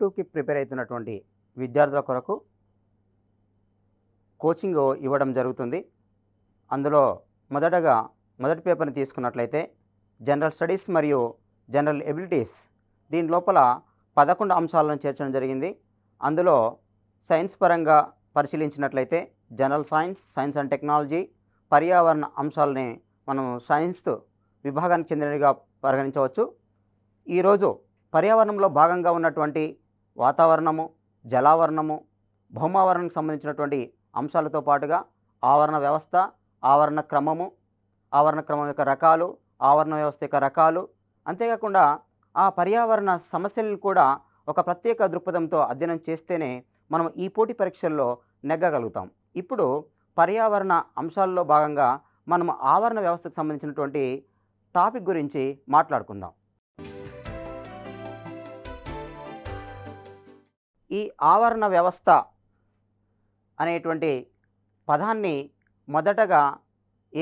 టూకి ప్రిపేర్ అవుతున్నటువంటి విద్యార్థుల కొరకు కోచింగ్ ఇవ్వడం జరుగుతుంది అందులో మొదటగా మొదటి పేపర్ని తీసుకున్నట్లయితే జనరల్ స్టడీస్ మరియు జనరల్ ఎబిలిటీస్ దీని లోపల పదకొండు అంశాలను చేర్చడం జరిగింది అందులో సైన్స్ పరంగా పరిశీలించినట్లయితే general science science and technology పర్యావరణ అంశాలని మనం సైన్స్ విభాగానికి చెందినదిగా పరిగణించవచ్చు ఈరోజు పర్యావరణంలో భాగంగా ఉన్నటువంటి వాతావరణము జలావరణము భౌమావరణకు సంబంధించినటువంటి అంశాలతో పాటుగా ఆవరణ వ్యవస్థ ఆవరణ క్రమము ఆవరణ క్రమం యొక్క రకాలు ఆవరణ వ్యవస్థ యొక్క రకాలు అంతేకాకుండా ఆ పర్యావరణ సమస్యలను కూడా ఒక ప్రత్యేక దృక్పథంతో అధ్యయనం చేస్తేనే మనం ఈ పోటీ పరీక్షల్లో నెగ్గగలుగుతాం ఇప్పుడు పర్యావరణ అంశాల్లో భాగంగా మనం ఆవరణ వ్యవస్థకు సంబంధించినటువంటి టాపిక్ గురించి మాట్లాడుకుందాం ఈ ఆవరణ వ్యవస్థ అనేటువంటి పదాన్ని మొదటగా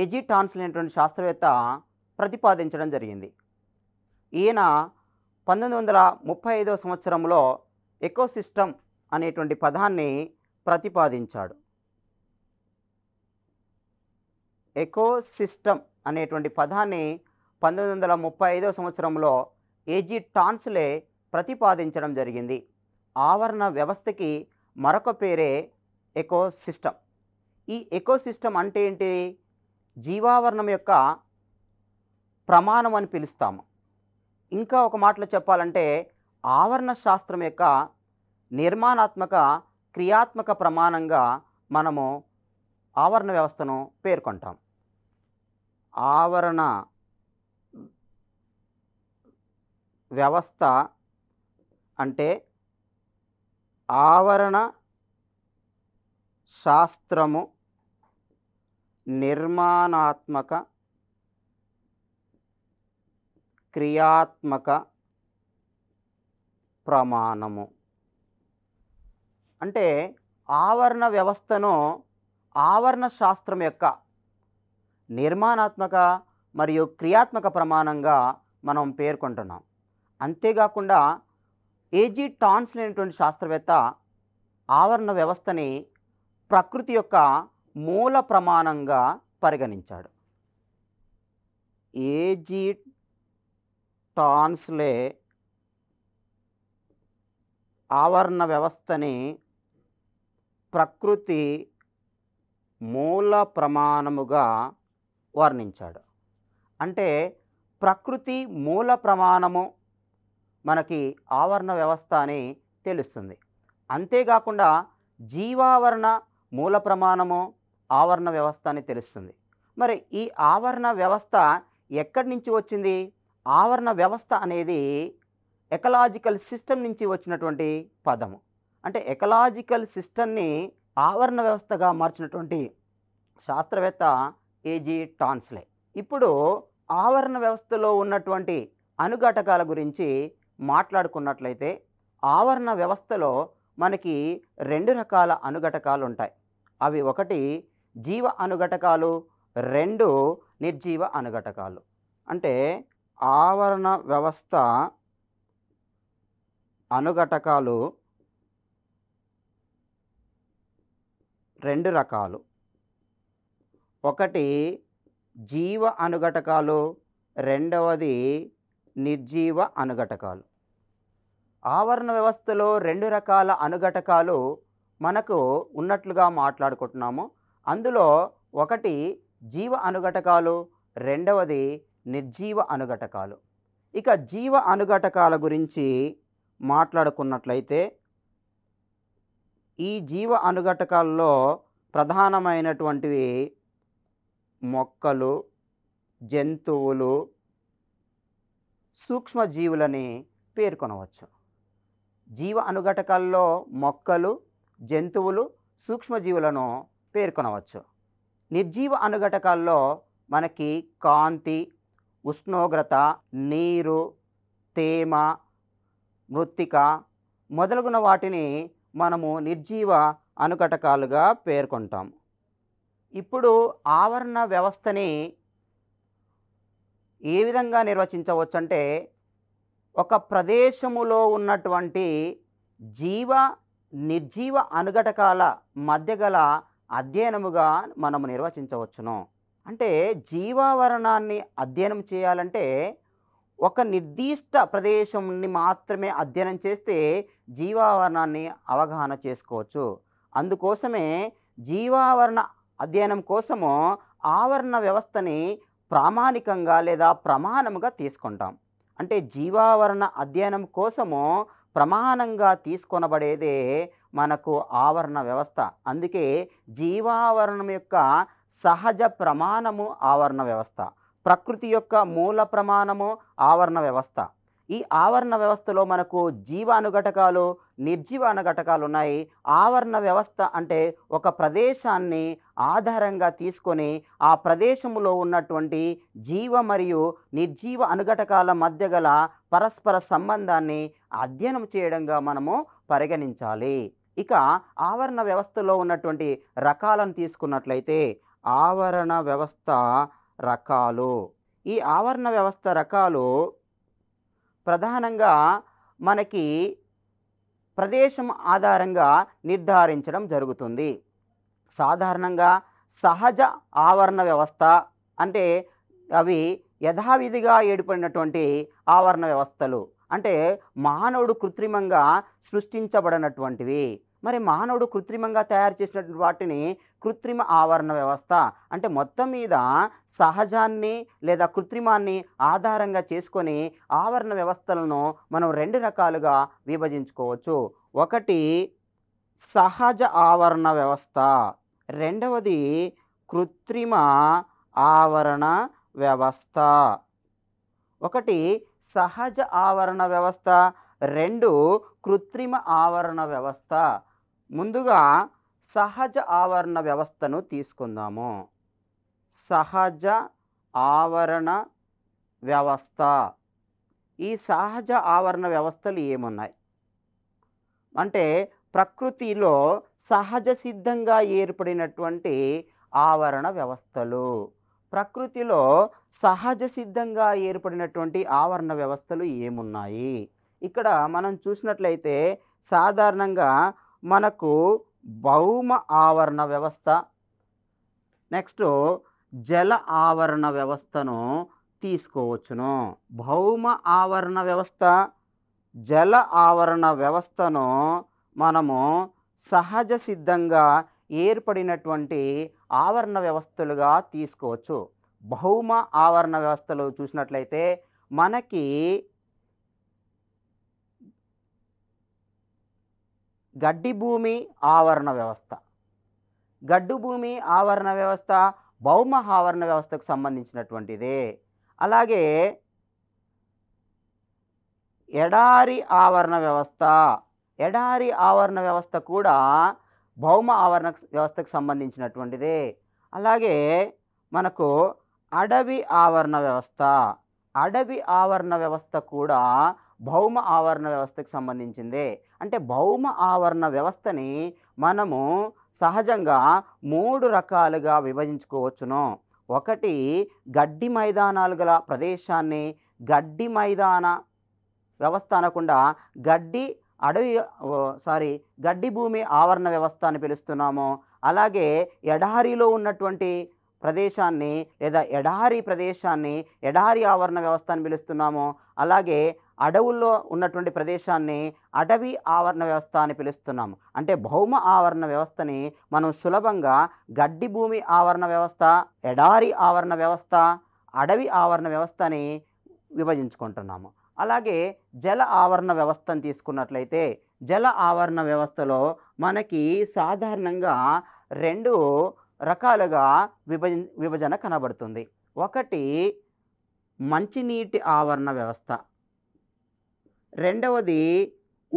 ఏజీ టాన్స్ అనేటువంటి శాస్త్రవేత్త ప్రతిపాదించడం జరిగింది ఈయన పంతొమ్మిది వందల ముప్పై ఐదో సంవత్సరంలో ఎకోసిస్టమ్ అనేటువంటి పదాన్ని ప్రతిపాదించాడు ఎకోసిస్టమ్ అనేటువంటి పదాన్ని పంతొమ్మిది వందల ముప్పై ఐదో సంవత్సరంలో ఏజీ టాన్స్లే ప్రతిపాదించడం జరిగింది ఆవరణ వ్యవస్థకి మరొక పేరే ఎకోసిస్టమ్ ఈ ఎకోసిస్టమ్ అంటే ఏంటి జీవావరణం యొక్క ప్రమాణం అని పిలుస్తాము ఇంకా ఒక మాటలో చెప్పాలంటే ఆవరణ శాస్త్రం యొక్క నిర్మాణాత్మక క్రియాత్మక ప్రమాణంగా మనము ఆవరణ వ్యవస్థను పేర్కొంటాం ఆవరణ వ్యవస్థ అంటే ఆవరణ శాస్త్రము నిర్మాణాత్మక క్రియాత్మక ప్రమాణము అంటే ఆవరణ వ్యవస్థను ఆవరణ శాస్త్రం యొక్క నిర్మాణాత్మక మరియు క్రియాత్మక ప్రమాణంగా మనం పేర్కొంటున్నాం అంతేకాకుండా ఏజీ టాన్స్ లేనటువంటి శాస్త్రవేత్త ఆవరణ వ్యవస్థని ప్రకృతి యొక్క మూల ప్రమాణంగా పరిగణించాడు ఏజీ టాన్స్లే ఆవరణ వ్యవస్థని ప్రకృతి మూల ప్రమాణముగా వర్ణించాడు అంటే ప్రకృతి మూల ప్రమాణము మనకి ఆవరణ వ్యవస్థ అని తెలుస్తుంది అంతేకాకుండా జీవావరణ మూల ప్రమాణము ఆవరణ వ్యవస్థ అని తెలుస్తుంది మరి ఈ ఆవరణ వ్యవస్థ ఎక్కడి నుంచి వచ్చింది ఆవరణ వ్యవస్థ అనేది ఎకలాజికల్ సిస్టమ్ నుంచి వచ్చినటువంటి పదము అంటే ఎకలాజికల్ సిస్టమ్ని ఆవరణ వ్యవస్థగా మార్చినటువంటి శాస్త్రవేత్త ఏజీ టాన్స్లే ఇప్పుడు ఆవరణ వ్యవస్థలో ఉన్నటువంటి అనుఘటకాల గురించి మాట్లాడుకున్నట్లయితే ఆవరణ వ్యవస్థలో మనకి రెండు రకాల అనుఘటకాలు ఉంటాయి అవి ఒకటి జీవ అనుఘటకాలు రెండు నిర్జీవ అనుఘటకాలు అంటే ఆవరణ వ్యవస్థ అనుఘటకాలు రెండు రకాలు ఒకటి జీవ అనుఘటకాలు రెండవది నిర్జీవ అనుఘటకాలు ఆవరణ వ్యవస్థలో రెండు రకాల అనుఘటకాలు మనకు ఉన్నట్లుగా మాట్లాడుకుంటున్నాము అందులో ఒకటి జీవ అనుఘటకాలు రెండవది నిర్జీవ అనుఘటకాలు ఇక జీవ అనుఘటకాల గురించి మాట్లాడుకున్నట్లయితే ఈ జీవ అనుఘటకాల్లో ప్రధానమైనటువంటివి మొక్కలు జంతువులు సూక్ష్మజీవులని పేర్కొనవచ్చు జీవ అనుఘటకాల్లో మొక్కలు జంతువులు సూక్ష్మజీవులను పేర్కొనవచ్చు నిర్జీవ అనుఘటకాల్లో మనకి కాంతి ఉష్ణోగ్రత నీరు తేమ మృత్తిక మొదలగున వాటిని మనము నిర్జీవ అనుఘటకాలుగా పేర్కొంటాం ఇప్పుడు ఆవరణ వ్యవస్థని ఏ విధంగా నిర్వచించవచ్చు అంటే ఒక ప్రదేశములో ఉన్నటువంటి జీవ నిర్జీవ అనుఘటకాల మధ్య గల అధ్యయనముగా మనము నిర్వచించవచ్చును అంటే జీవావరణాన్ని అధ్యయనం చేయాలంటే ఒక నిర్దిష్ట ప్రదేశంని మాత్రమే అధ్యయనం చేస్తే జీవావరణాన్ని అవగాహన చేసుకోవచ్చు అందుకోసమే జీవావరణ అధ్యయనం కోసము ఆవరణ వ్యవస్థని ప్రామాణికంగా లేదా ప్రమాణముగా తీసుకుంటాం అంటే జీవావరణ అధ్యయనం కోసము ప్రమాణంగా తీసుకొనబడేదే మనకు ఆవరణ వ్యవస్థ అందుకే జీవావరణం యొక్క సహజ ప్రమాణము ఆవరణ వ్యవస్థ ప్రకృతి యొక్క మూల ప్రమాణము ఆవరణ వ్యవస్థ ఈ ఆవరణ వ్యవస్థలో మనకు జీవానుఘటకాలు ఘటకాలు నిర్జీవాణు ఘటకాలు ఉన్నాయి ఆవరణ వ్యవస్థ అంటే ఒక ప్రదేశాన్ని ఆధారంగా తీసుకొని ఆ ప్రదేశంలో ఉన్నటువంటి జీవ మరియు నిర్జీవ అనుఘటకాల మధ్య గల పరస్పర సంబంధాన్ని అధ్యయనం చేయడంగా మనము పరిగణించాలి ఇక ఆవరణ వ్యవస్థలో ఉన్నటువంటి రకాలను తీసుకున్నట్లయితే ఆవరణ వ్యవస్థ రకాలు ఈ ఆవరణ వ్యవస్థ రకాలు ప్రధానంగా మనకి ప్రదేశం ఆధారంగా నిర్ధారించడం జరుగుతుంది సాధారణంగా సహజ ఆవరణ వ్యవస్థ అంటే అవి యథావిధిగా ఏర్పడినటువంటి ఆవరణ వ్యవస్థలు అంటే మానవుడు కృత్రిమంగా సృష్టించబడినటువంటివి మరి మానవుడు కృత్రిమంగా తయారు చేసినటువంటి వాటిని కృత్రిమ ఆవరణ వ్యవస్థ అంటే మొత్తం మీద సహజాన్ని లేదా కృత్రిమాన్ని ఆధారంగా చేసుకొని ఆవరణ వ్యవస్థలను మనం రెండు రకాలుగా విభజించుకోవచ్చు ఒకటి సహజ ఆవరణ వ్యవస్థ రెండవది కృత్రిమ ఆవరణ వ్యవస్థ ఒకటి సహజ ఆవరణ వ్యవస్థ రెండు కృత్రిమ ఆవరణ వ్యవస్థ ముందుగా సహజ ఆవరణ వ్యవస్థను తీసుకుందాము సహజ ఆవరణ వ్యవస్థ ఈ సహజ ఆవరణ వ్యవస్థలు ఏమున్నాయి అంటే ప్రకృతిలో సహజ సిద్ధంగా ఏర్పడినటువంటి ఆవరణ వ్యవస్థలు ప్రకృతిలో సహజ సిద్ధంగా ఏర్పడినటువంటి ఆవరణ వ్యవస్థలు ఏమున్నాయి ఇక్కడ మనం చూసినట్లయితే సాధారణంగా మనకు భౌమ ఆవరణ వ్యవస్థ నెక్స్ట్ జల ఆవరణ వ్యవస్థను తీసుకోవచ్చును భౌమ ఆవరణ వ్యవస్థ జల ఆవరణ వ్యవస్థను మనము సహజ సిద్ధంగా ఏర్పడినటువంటి ఆవరణ వ్యవస్థలుగా తీసుకోవచ్చు భౌమ ఆవరణ వ్యవస్థలు చూసినట్లయితే మనకి గడ్డి భూమి ఆవరణ వ్యవస్థ గడ్డు భూమి ఆవరణ వ్యవస్థ భౌమ ఆవరణ వ్యవస్థకు సంబంధించినటువంటిది అలాగే ఎడారి ఆవరణ వ్యవస్థ ఎడారి ఆవరణ వ్యవస్థ కూడా భౌమ ఆవరణ వ్యవస్థకు సంబంధించినటువంటిది అలాగే మనకు అడవి ఆవరణ వ్యవస్థ అడవి ఆవరణ వ్యవస్థ కూడా భౌమ ఆవరణ వ్యవస్థకు సంబంధించిందే అంటే భౌమ ఆవరణ వ్యవస్థని మనము సహజంగా మూడు రకాలుగా విభజించుకోవచ్చును ఒకటి గడ్డి మైదానాలు గల ప్రదేశాన్ని గడ్డి మైదాన వ్యవస్థ అనకుండా గడ్డి అడవి సారీ గడ్డి భూమి ఆవరణ వ్యవస్థ అని పిలుస్తున్నాము అలాగే ఎడారిలో ఉన్నటువంటి ప్రదేశాన్ని లేదా ఎడారి ప్రదేశాన్ని ఎడారి ఆవరణ వ్యవస్థ అని పిలుస్తున్నాము అలాగే అడవుల్లో ఉన్నటువంటి ప్రదేశాన్ని అటవీ ఆవరణ వ్యవస్థ అని పిలుస్తున్నాము అంటే భౌమ ఆవరణ వ్యవస్థని మనం సులభంగా గడ్డి భూమి ఆవరణ వ్యవస్థ ఎడారి ఆవరణ వ్యవస్థ అడవి ఆవరణ వ్యవస్థని విభజించుకుంటున్నాము అలాగే జల ఆవరణ వ్యవస్థను తీసుకున్నట్లయితే జల ఆవరణ వ్యవస్థలో మనకి సాధారణంగా రెండు రకాలుగా విభజ విభజన కనబడుతుంది ఒకటి మంచినీటి ఆవరణ వ్యవస్థ రెండవది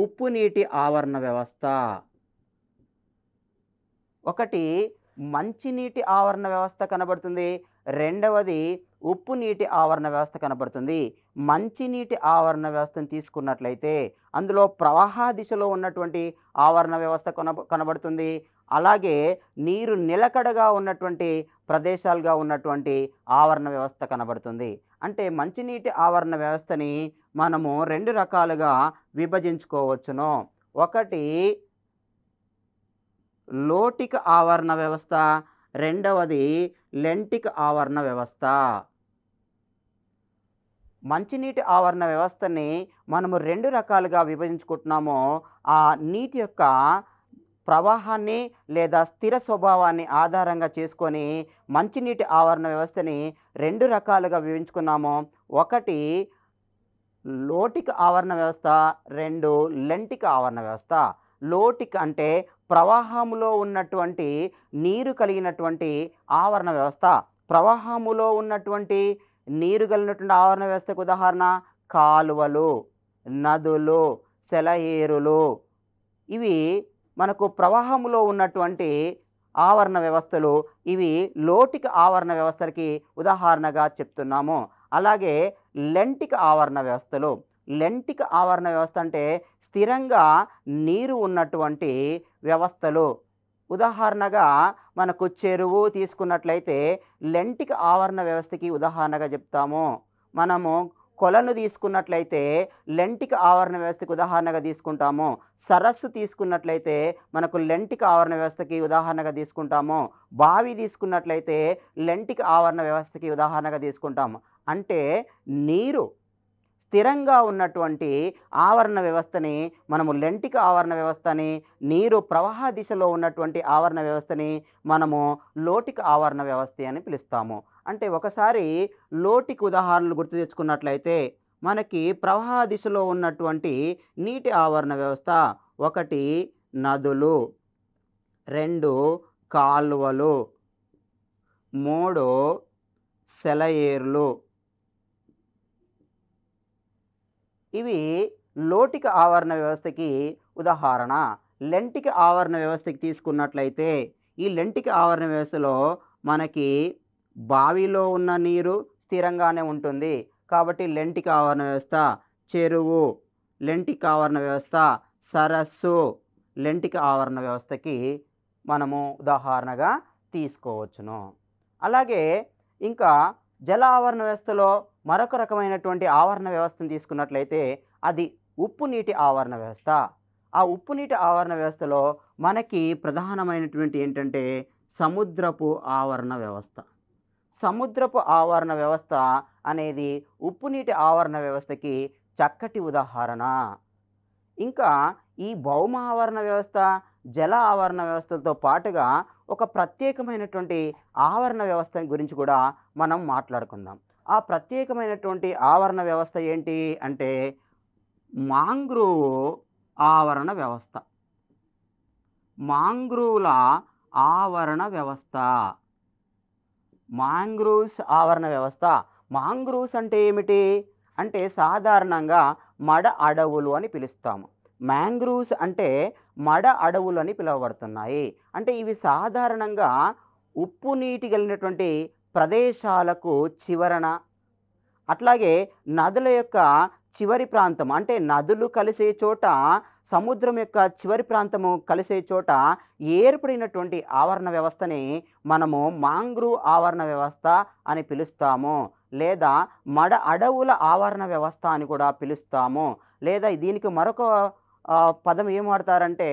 ఉప్పు నీటి ఆవరణ వ్యవస్థ ఒకటి మంచినీటి ఆవరణ వ్యవస్థ కనబడుతుంది రెండవది ఉప్పు నీటి ఆవరణ వ్యవస్థ కనబడుతుంది మంచినీటి ఆవరణ వ్యవస్థను తీసుకున్నట్లయితే అందులో ప్రవాహ దిశలో ఉన్నటువంటి ఆవరణ వ్యవస్థ కొన కనబడుతుంది అలాగే నీరు నిలకడగా ఉన్నటువంటి ప్రదేశాలుగా ఉన్నటువంటి ఆవరణ వ్యవస్థ కనబడుతుంది అంటే మంచినీటి ఆవరణ వ్యవస్థని మనము రెండు రకాలుగా విభజించుకోవచ్చును ఒకటి లోటిక ఆవరణ వ్యవస్థ రెండవది లెంటిక్ ఆవరణ వ్యవస్థ మంచినీటి ఆవరణ వ్యవస్థని మనము రెండు రకాలుగా విభజించుకుంటున్నామో ఆ నీటి యొక్క ప్రవాహాన్ని లేదా స్థిర స్వభావాన్ని ఆధారంగా చేసుకొని మంచినీటి ఆవరణ వ్యవస్థని రెండు రకాలుగా వివరించుకున్నాము ఒకటి లోటిక ఆవరణ వ్యవస్థ రెండు లెంటిక ఆవరణ వ్యవస్థ లోటిక్ అంటే ప్రవాహములో ఉన్నటువంటి నీరు కలిగినటువంటి ఆవరణ వ్యవస్థ ప్రవాహములో ఉన్నటువంటి నీరు కలిగినటువంటి ఆవరణ వ్యవస్థకు ఉదాహరణ కాలువలు నదులు సెలయేరులు ఇవి మనకు ప్రవాహంలో ఉన్నటువంటి ఆవరణ వ్యవస్థలు ఇవి లోటిక ఆవరణ వ్యవస్థలకి ఉదాహరణగా చెప్తున్నాము అలాగే లెంటిక ఆవరణ వ్యవస్థలు లెంటిక ఆవరణ వ్యవస్థ అంటే స్థిరంగా నీరు ఉన్నటువంటి వ్యవస్థలు ఉదాహరణగా మనకు చెరువు తీసుకున్నట్లయితే లెంటిక ఆవరణ వ్యవస్థకి ఉదాహరణగా చెప్తాము మనము కొలను తీసుకున్నట్లయితే లెంటిక ఆవరణ వ్యవస్థకి ఉదాహరణగా తీసుకుంటాము సరస్సు తీసుకున్నట్లయితే మనకు లెంటిక ఆవరణ వ్యవస్థకి ఉదాహరణగా తీసుకుంటాము బావి తీసుకున్నట్లయితే లెంటిక ఆవరణ వ్యవస్థకి ఉదాహరణగా తీసుకుంటాము అంటే నీరు స్థిరంగా ఉన్నటువంటి ఆవరణ వ్యవస్థని మనము లెంటిక ఆవరణ వ్యవస్థని నీరు ప్రవాహ దిశలో ఉన్నటువంటి ఆవరణ వ్యవస్థని మనము లోటిక ఆవరణ వ్యవస్థ అని పిలుస్తాము అంటే ఒకసారి లోటికి ఉదాహరణలు గుర్తు తెచ్చుకున్నట్లయితే మనకి ప్రవాహ దిశలో ఉన్నటువంటి నీటి ఆవరణ వ్యవస్థ ఒకటి నదులు రెండు కాలువలు మూడు సెలయేర్లు ఇవి లోటిక ఆవరణ వ్యవస్థకి ఉదాహరణ లెంటిక ఆవరణ వ్యవస్థకి తీసుకున్నట్లయితే ఈ లెంటిక ఆవరణ వ్యవస్థలో మనకి బావిలో ఉన్న నీరు స్థిరంగానే ఉంటుంది కాబట్టి లెంటిక్ ఆవరణ వ్యవస్థ చెరువు లెంటిక్ ఆవరణ వ్యవస్థ సరస్సు లెంటిక ఆవరణ వ్యవస్థకి మనము ఉదాహరణగా తీసుకోవచ్చును అలాగే ఇంకా జల ఆవరణ వ్యవస్థలో మరొక రకమైనటువంటి ఆవరణ వ్యవస్థను తీసుకున్నట్లయితే అది ఉప్పు నీటి ఆవరణ వ్యవస్థ ఆ ఉప్పు నీటి ఆవరణ వ్యవస్థలో మనకి ప్రధానమైనటువంటి ఏంటంటే సముద్రపు ఆవరణ వ్యవస్థ సముద్రపు ఆవరణ వ్యవస్థ అనేది ఉప్పు నీటి ఆవరణ వ్యవస్థకి చక్కటి ఉదాహరణ ఇంకా ఈ భౌమ ఆవరణ వ్యవస్థ జల ఆవరణ వ్యవస్థలతో పాటుగా ఒక ప్రత్యేకమైనటువంటి ఆవరణ వ్యవస్థ గురించి కూడా మనం మాట్లాడుకుందాం ఆ ప్రత్యేకమైనటువంటి ఆవరణ వ్యవస్థ ఏంటి అంటే మాంగ్రూవ్ ఆవరణ వ్యవస్థ మాంగ్రూవ్ల ఆవరణ వ్యవస్థ మాంగ్రూవ్స్ ఆవరణ వ్యవస్థ మాంగ్రూవ్స్ అంటే ఏమిటి అంటే సాధారణంగా మడ అడవులు అని పిలుస్తాము మాంగ్రూవ్స్ అంటే మడ అడవులు అని పిలువబడుతున్నాయి అంటే ఇవి సాధారణంగా ఉప్పు నీటి కలిగినటువంటి ప్రదేశాలకు చివరన అట్లాగే నదుల యొక్క చివరి ప్రాంతం అంటే నదులు కలిసే చోట సముద్రం యొక్క చివరి ప్రాంతము కలిసే చోట ఏర్పడినటువంటి ఆవరణ వ్యవస్థని మనము మాంగ్రూ ఆవరణ వ్యవస్థ అని పిలుస్తాము లేదా మడ అడవుల ఆవరణ వ్యవస్థ అని కూడా పిలుస్తాము లేదా దీనికి మరొక పదం ఏం వాడతారంటే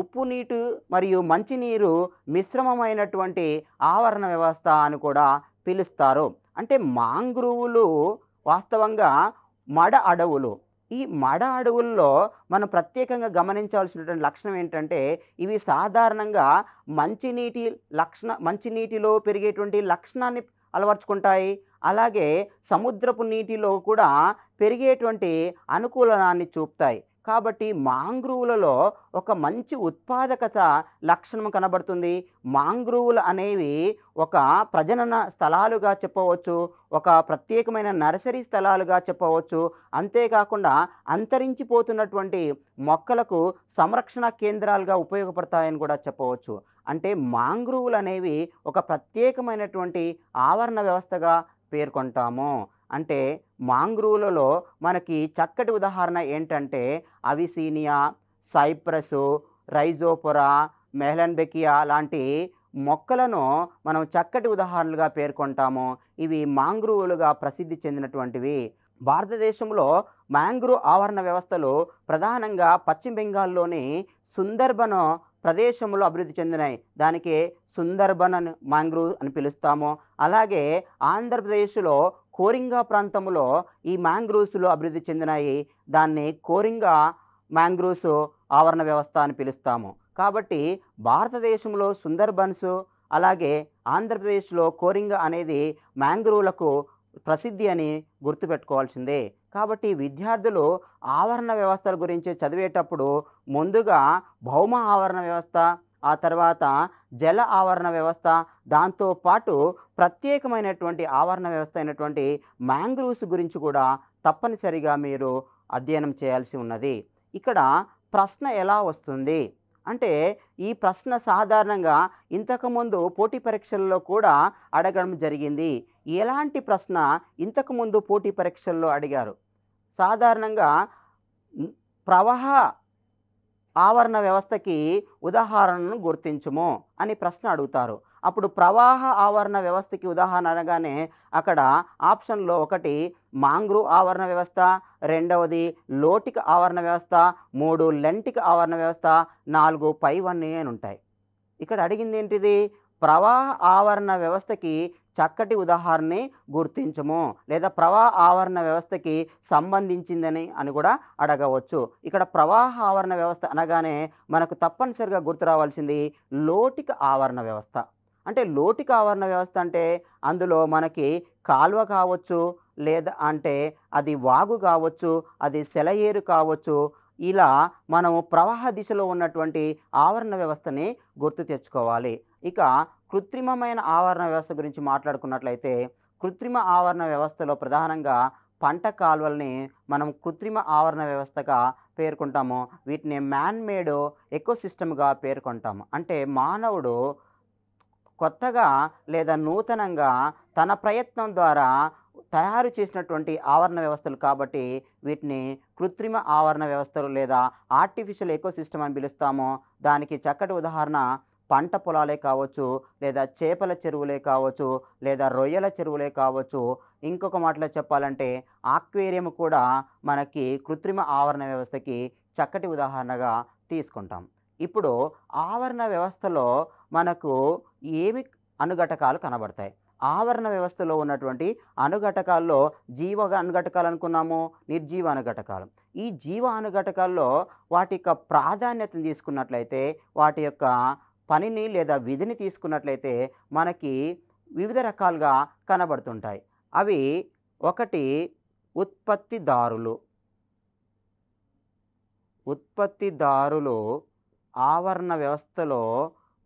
ఉప్పు నీటు మరియు మంచినీరు మిశ్రమమైనటువంటి ఆవరణ వ్యవస్థ అని కూడా పిలుస్తారు అంటే మాంగ్రూవులు వాస్తవంగా మడ అడవులు ఈ మడ అడవుల్లో మనం ప్రత్యేకంగా గమనించాల్సినటువంటి లక్షణం ఏంటంటే ఇవి సాధారణంగా మంచినీటి లక్షణ మంచినీటిలో పెరిగేటువంటి లక్షణాన్ని అలవర్చుకుంటాయి అలాగే సముద్రపు నీటిలో కూడా పెరిగేటువంటి అనుకూలనాన్ని చూపుతాయి కాబట్టి మాంగ్రూవులలో ఒక మంచి ఉత్పాదకత లక్షణం కనబడుతుంది మాంగ్రూవులు అనేవి ఒక ప్రజనన స్థలాలుగా చెప్పవచ్చు ఒక ప్రత్యేకమైన నర్సరీ స్థలాలుగా చెప్పవచ్చు అంతేకాకుండా అంతరించిపోతున్నటువంటి మొక్కలకు సంరక్షణ కేంద్రాలుగా ఉపయోగపడతాయని కూడా చెప్పవచ్చు అంటే మాంగ్రూవులు అనేవి ఒక ప్రత్యేకమైనటువంటి ఆవరణ వ్యవస్థగా పేర్కొంటాము అంటే మాంగ్రూవులలో మనకి చక్కటి ఉదాహరణ ఏంటంటే అవిసీనియా సైప్రస్ రైజోపొరా మెహలన్బెకియా లాంటి మొక్కలను మనం చక్కటి ఉదాహరణలుగా పేర్కొంటాము ఇవి మాంగ్రూవులుగా ప్రసిద్ధి చెందినటువంటివి భారతదేశంలో మాంగ్రూవ్ ఆవరణ వ్యవస్థలు ప్రధానంగా పశ్చిమ బెంగాల్లోని సుందర్బన్ ప్రదేశంలో అభివృద్ధి చెందినాయి దానికి సుందర్బన్ మాంగ్రూవ్ అని పిలుస్తాము అలాగే ఆంధ్రప్రదేశ్లో కోరింగా ప్రాంతంలో ఈ మ్యాంగ్రోవ్స్లు అభివృద్ధి చెందినాయి దాన్ని కోరింగా మ్యాంగ్రోవ్స్ ఆవరణ వ్యవస్థ అని పిలుస్తాము కాబట్టి భారతదేశంలో సుందర్బన్స్ అలాగే ఆంధ్రప్రదేశ్లో కోరింగ అనేది మ్యాంగ్రోవ్లకు ప్రసిద్ధి అని గుర్తుపెట్టుకోవాల్సిందే కాబట్టి విద్యార్థులు ఆవరణ వ్యవస్థల గురించి చదివేటప్పుడు ముందుగా భౌమ ఆవరణ వ్యవస్థ ఆ తర్వాత జల ఆవరణ వ్యవస్థ దాంతోపాటు ప్రత్యేకమైనటువంటి ఆవరణ వ్యవస్థ అయినటువంటి మ్యాంగ్రూవ్స్ గురించి కూడా తప్పనిసరిగా మీరు అధ్యయనం చేయాల్సి ఉన్నది ఇక్కడ ప్రశ్న ఎలా వస్తుంది అంటే ఈ ప్రశ్న సాధారణంగా ఇంతకుముందు పోటీ పరీక్షల్లో కూడా అడగడం జరిగింది ఎలాంటి ప్రశ్న ఇంతకుముందు పోటీ పరీక్షల్లో అడిగారు సాధారణంగా ప్రవాహ ఆవరణ వ్యవస్థకి ఉదాహరణను గుర్తించుము అని ప్రశ్న అడుగుతారు అప్పుడు ప్రవాహ ఆవరణ వ్యవస్థకి ఉదాహరణ అనగానే అక్కడ ఆప్షన్లో ఒకటి మాంగ్రూ ఆవరణ వ్యవస్థ రెండవది లోటిక ఆవరణ వ్యవస్థ మూడు లెంటిక ఆవరణ వ్యవస్థ నాలుగు పైవన్నీ అని ఉంటాయి ఇక్కడ అడిగింది ఏంటిది ప్రవాహ ఆవరణ వ్యవస్థకి చక్కటి ఉదాహరణని గుర్తించము లేదా ప్రవాహ ఆవరణ వ్యవస్థకి సంబంధించిందని అని కూడా అడగవచ్చు ఇక్కడ ప్రవాహ ఆవరణ వ్యవస్థ అనగానే మనకు తప్పనిసరిగా గుర్తు రావాల్సింది లోటిక ఆవరణ వ్యవస్థ అంటే లోటిక ఆవరణ వ్యవస్థ అంటే అందులో మనకి కాల్వ కావచ్చు లేదా అంటే అది వాగు కావచ్చు అది సెలయేరు కావచ్చు ఇలా మనము ప్రవాహ దిశలో ఉన్నటువంటి ఆవరణ వ్యవస్థని గుర్తు తెచ్చుకోవాలి ఇక కృత్రిమమైన ఆవరణ వ్యవస్థ గురించి మాట్లాడుకున్నట్లయితే కృత్రిమ ఆవరణ వ్యవస్థలో ప్రధానంగా పంట కాల్వల్ని మనం కృత్రిమ ఆవరణ వ్యవస్థగా పేర్కొంటాము వీటిని మ్యాన్మేడ్ ఎకోసిస్టమ్గా పేర్కొంటాము అంటే మానవుడు కొత్తగా లేదా నూతనంగా తన ప్రయత్నం ద్వారా తయారు చేసినటువంటి ఆవరణ వ్యవస్థలు కాబట్టి వీటిని కృత్రిమ ఆవరణ వ్యవస్థలు లేదా ఆర్టిఫిషియల్ ఎకోసిస్టమ్ అని పిలుస్తాము దానికి చక్కటి ఉదాహరణ పంట పొలాలే కావచ్చు లేదా చేపల చెరువులే కావచ్చు లేదా రొయ్యల చెరువులే కావచ్చు ఇంకొక మాటలో చెప్పాలంటే ఆక్వేరియం కూడా మనకి కృత్రిమ ఆవరణ వ్యవస్థకి చక్కటి ఉదాహరణగా తీసుకుంటాం ఇప్పుడు ఆవరణ వ్యవస్థలో మనకు ఏమి అనుఘటకాలు కనబడతాయి ఆవరణ వ్యవస్థలో ఉన్నటువంటి అనుఘటకాల్లో జీవ అనుఘటకాలు అనుకున్నాము నిర్జీవ అనుఘటకాలు ఈ జీవ అనుఘటకాల్లో వాటి యొక్క ప్రాధాన్యతను తీసుకున్నట్లయితే వాటి యొక్క పనిని లేదా విధిని తీసుకున్నట్లయితే మనకి వివిధ రకాలుగా కనబడుతుంటాయి అవి ఒకటి ఉత్పత్తిదారులు ఉత్పత్తిదారులు ఆవరణ వ్యవస్థలో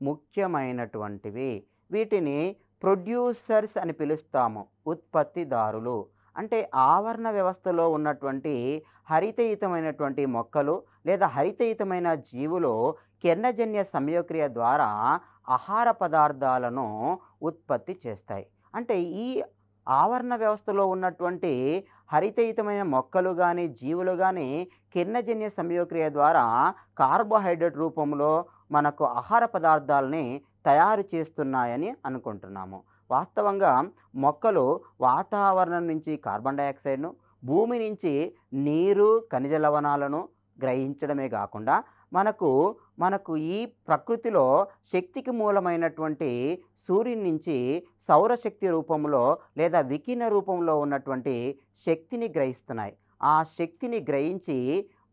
ముఖ్యమైనటువంటివి వీటిని ప్రొడ్యూసర్స్ అని పిలుస్తాము ఉత్పత్తిదారులు అంటే ఆవరణ వ్యవస్థలో ఉన్నటువంటి హరితయుతమైనటువంటి మొక్కలు లేదా హరితయుతమైన జీవులు కిరణజన్య సమయక్రియ ద్వారా ఆహార పదార్థాలను ఉత్పత్తి చేస్తాయి అంటే ఈ ఆవరణ వ్యవస్థలో ఉన్నటువంటి హరితయుతమైన మొక్కలు కానీ జీవులు కానీ కిరణజన్య సమయక్రియ ద్వారా కార్బోహైడ్రేట్ రూపంలో మనకు ఆహార పదార్థాలని తయారు చేస్తున్నాయని అనుకుంటున్నాము వాస్తవంగా మొక్కలు వాతావరణం నుంచి కార్బన్ డైఆక్సైడ్ను భూమి నుంచి నీరు ఖనిజ లవణాలను గ్రహించడమే కాకుండా మనకు మనకు ఈ ప్రకృతిలో శక్తికి మూలమైనటువంటి సూర్యుని నుంచి సౌరశక్తి రూపంలో లేదా వికిరణ రూపంలో ఉన్నటువంటి శక్తిని గ్రహిస్తున్నాయి ఆ శక్తిని గ్రహించి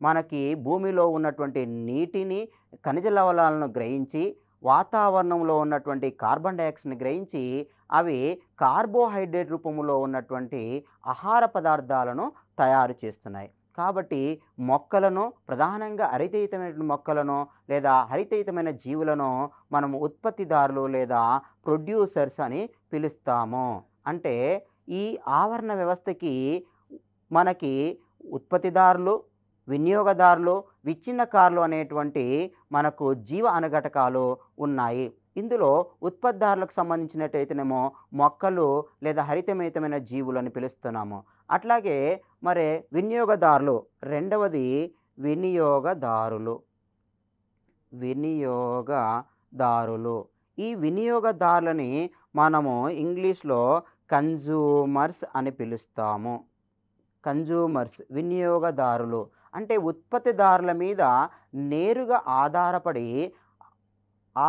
మనకి భూమిలో ఉన్నటువంటి నీటిని ఖనిజ లవణాలను గ్రహించి వాతావరణంలో ఉన్నటువంటి కార్బన్ డైఆక్సైడ్ని గ్రహించి అవి కార్బోహైడ్రేట్ రూపంలో ఉన్నటువంటి ఆహార పదార్థాలను తయారు చేస్తున్నాయి కాబట్టి మొక్కలను ప్రధానంగా హరితయుతమైన మొక్కలను లేదా హరితయుతమైన జీవులను మనము ఉత్పత్తిదారులు లేదా ప్రొడ్యూసర్స్ అని పిలుస్తాము అంటే ఈ ఆవరణ వ్యవస్థకి మనకి ఉత్పత్తిదారులు వినియోగదారులు విచ్ఛిన్నకారులు అనేటువంటి మనకు జీవ అనుఘటకాలు ఉన్నాయి ఇందులో ఉత్పత్తిదారులకు సంబంధించినట్టయితేనేమో మొక్కలు లేదా హరితమేతమైన జీవులు అని పిలుస్తున్నాము అట్లాగే మరి వినియోగదారులు రెండవది వినియోగదారులు వినియోగదారులు ఈ వినియోగదారులని మనము ఇంగ్లీష్లో కన్జూమర్స్ అని పిలుస్తాము కన్జూమర్స్ వినియోగదారులు అంటే ఉత్పత్తిదారుల మీద నేరుగా ఆధారపడి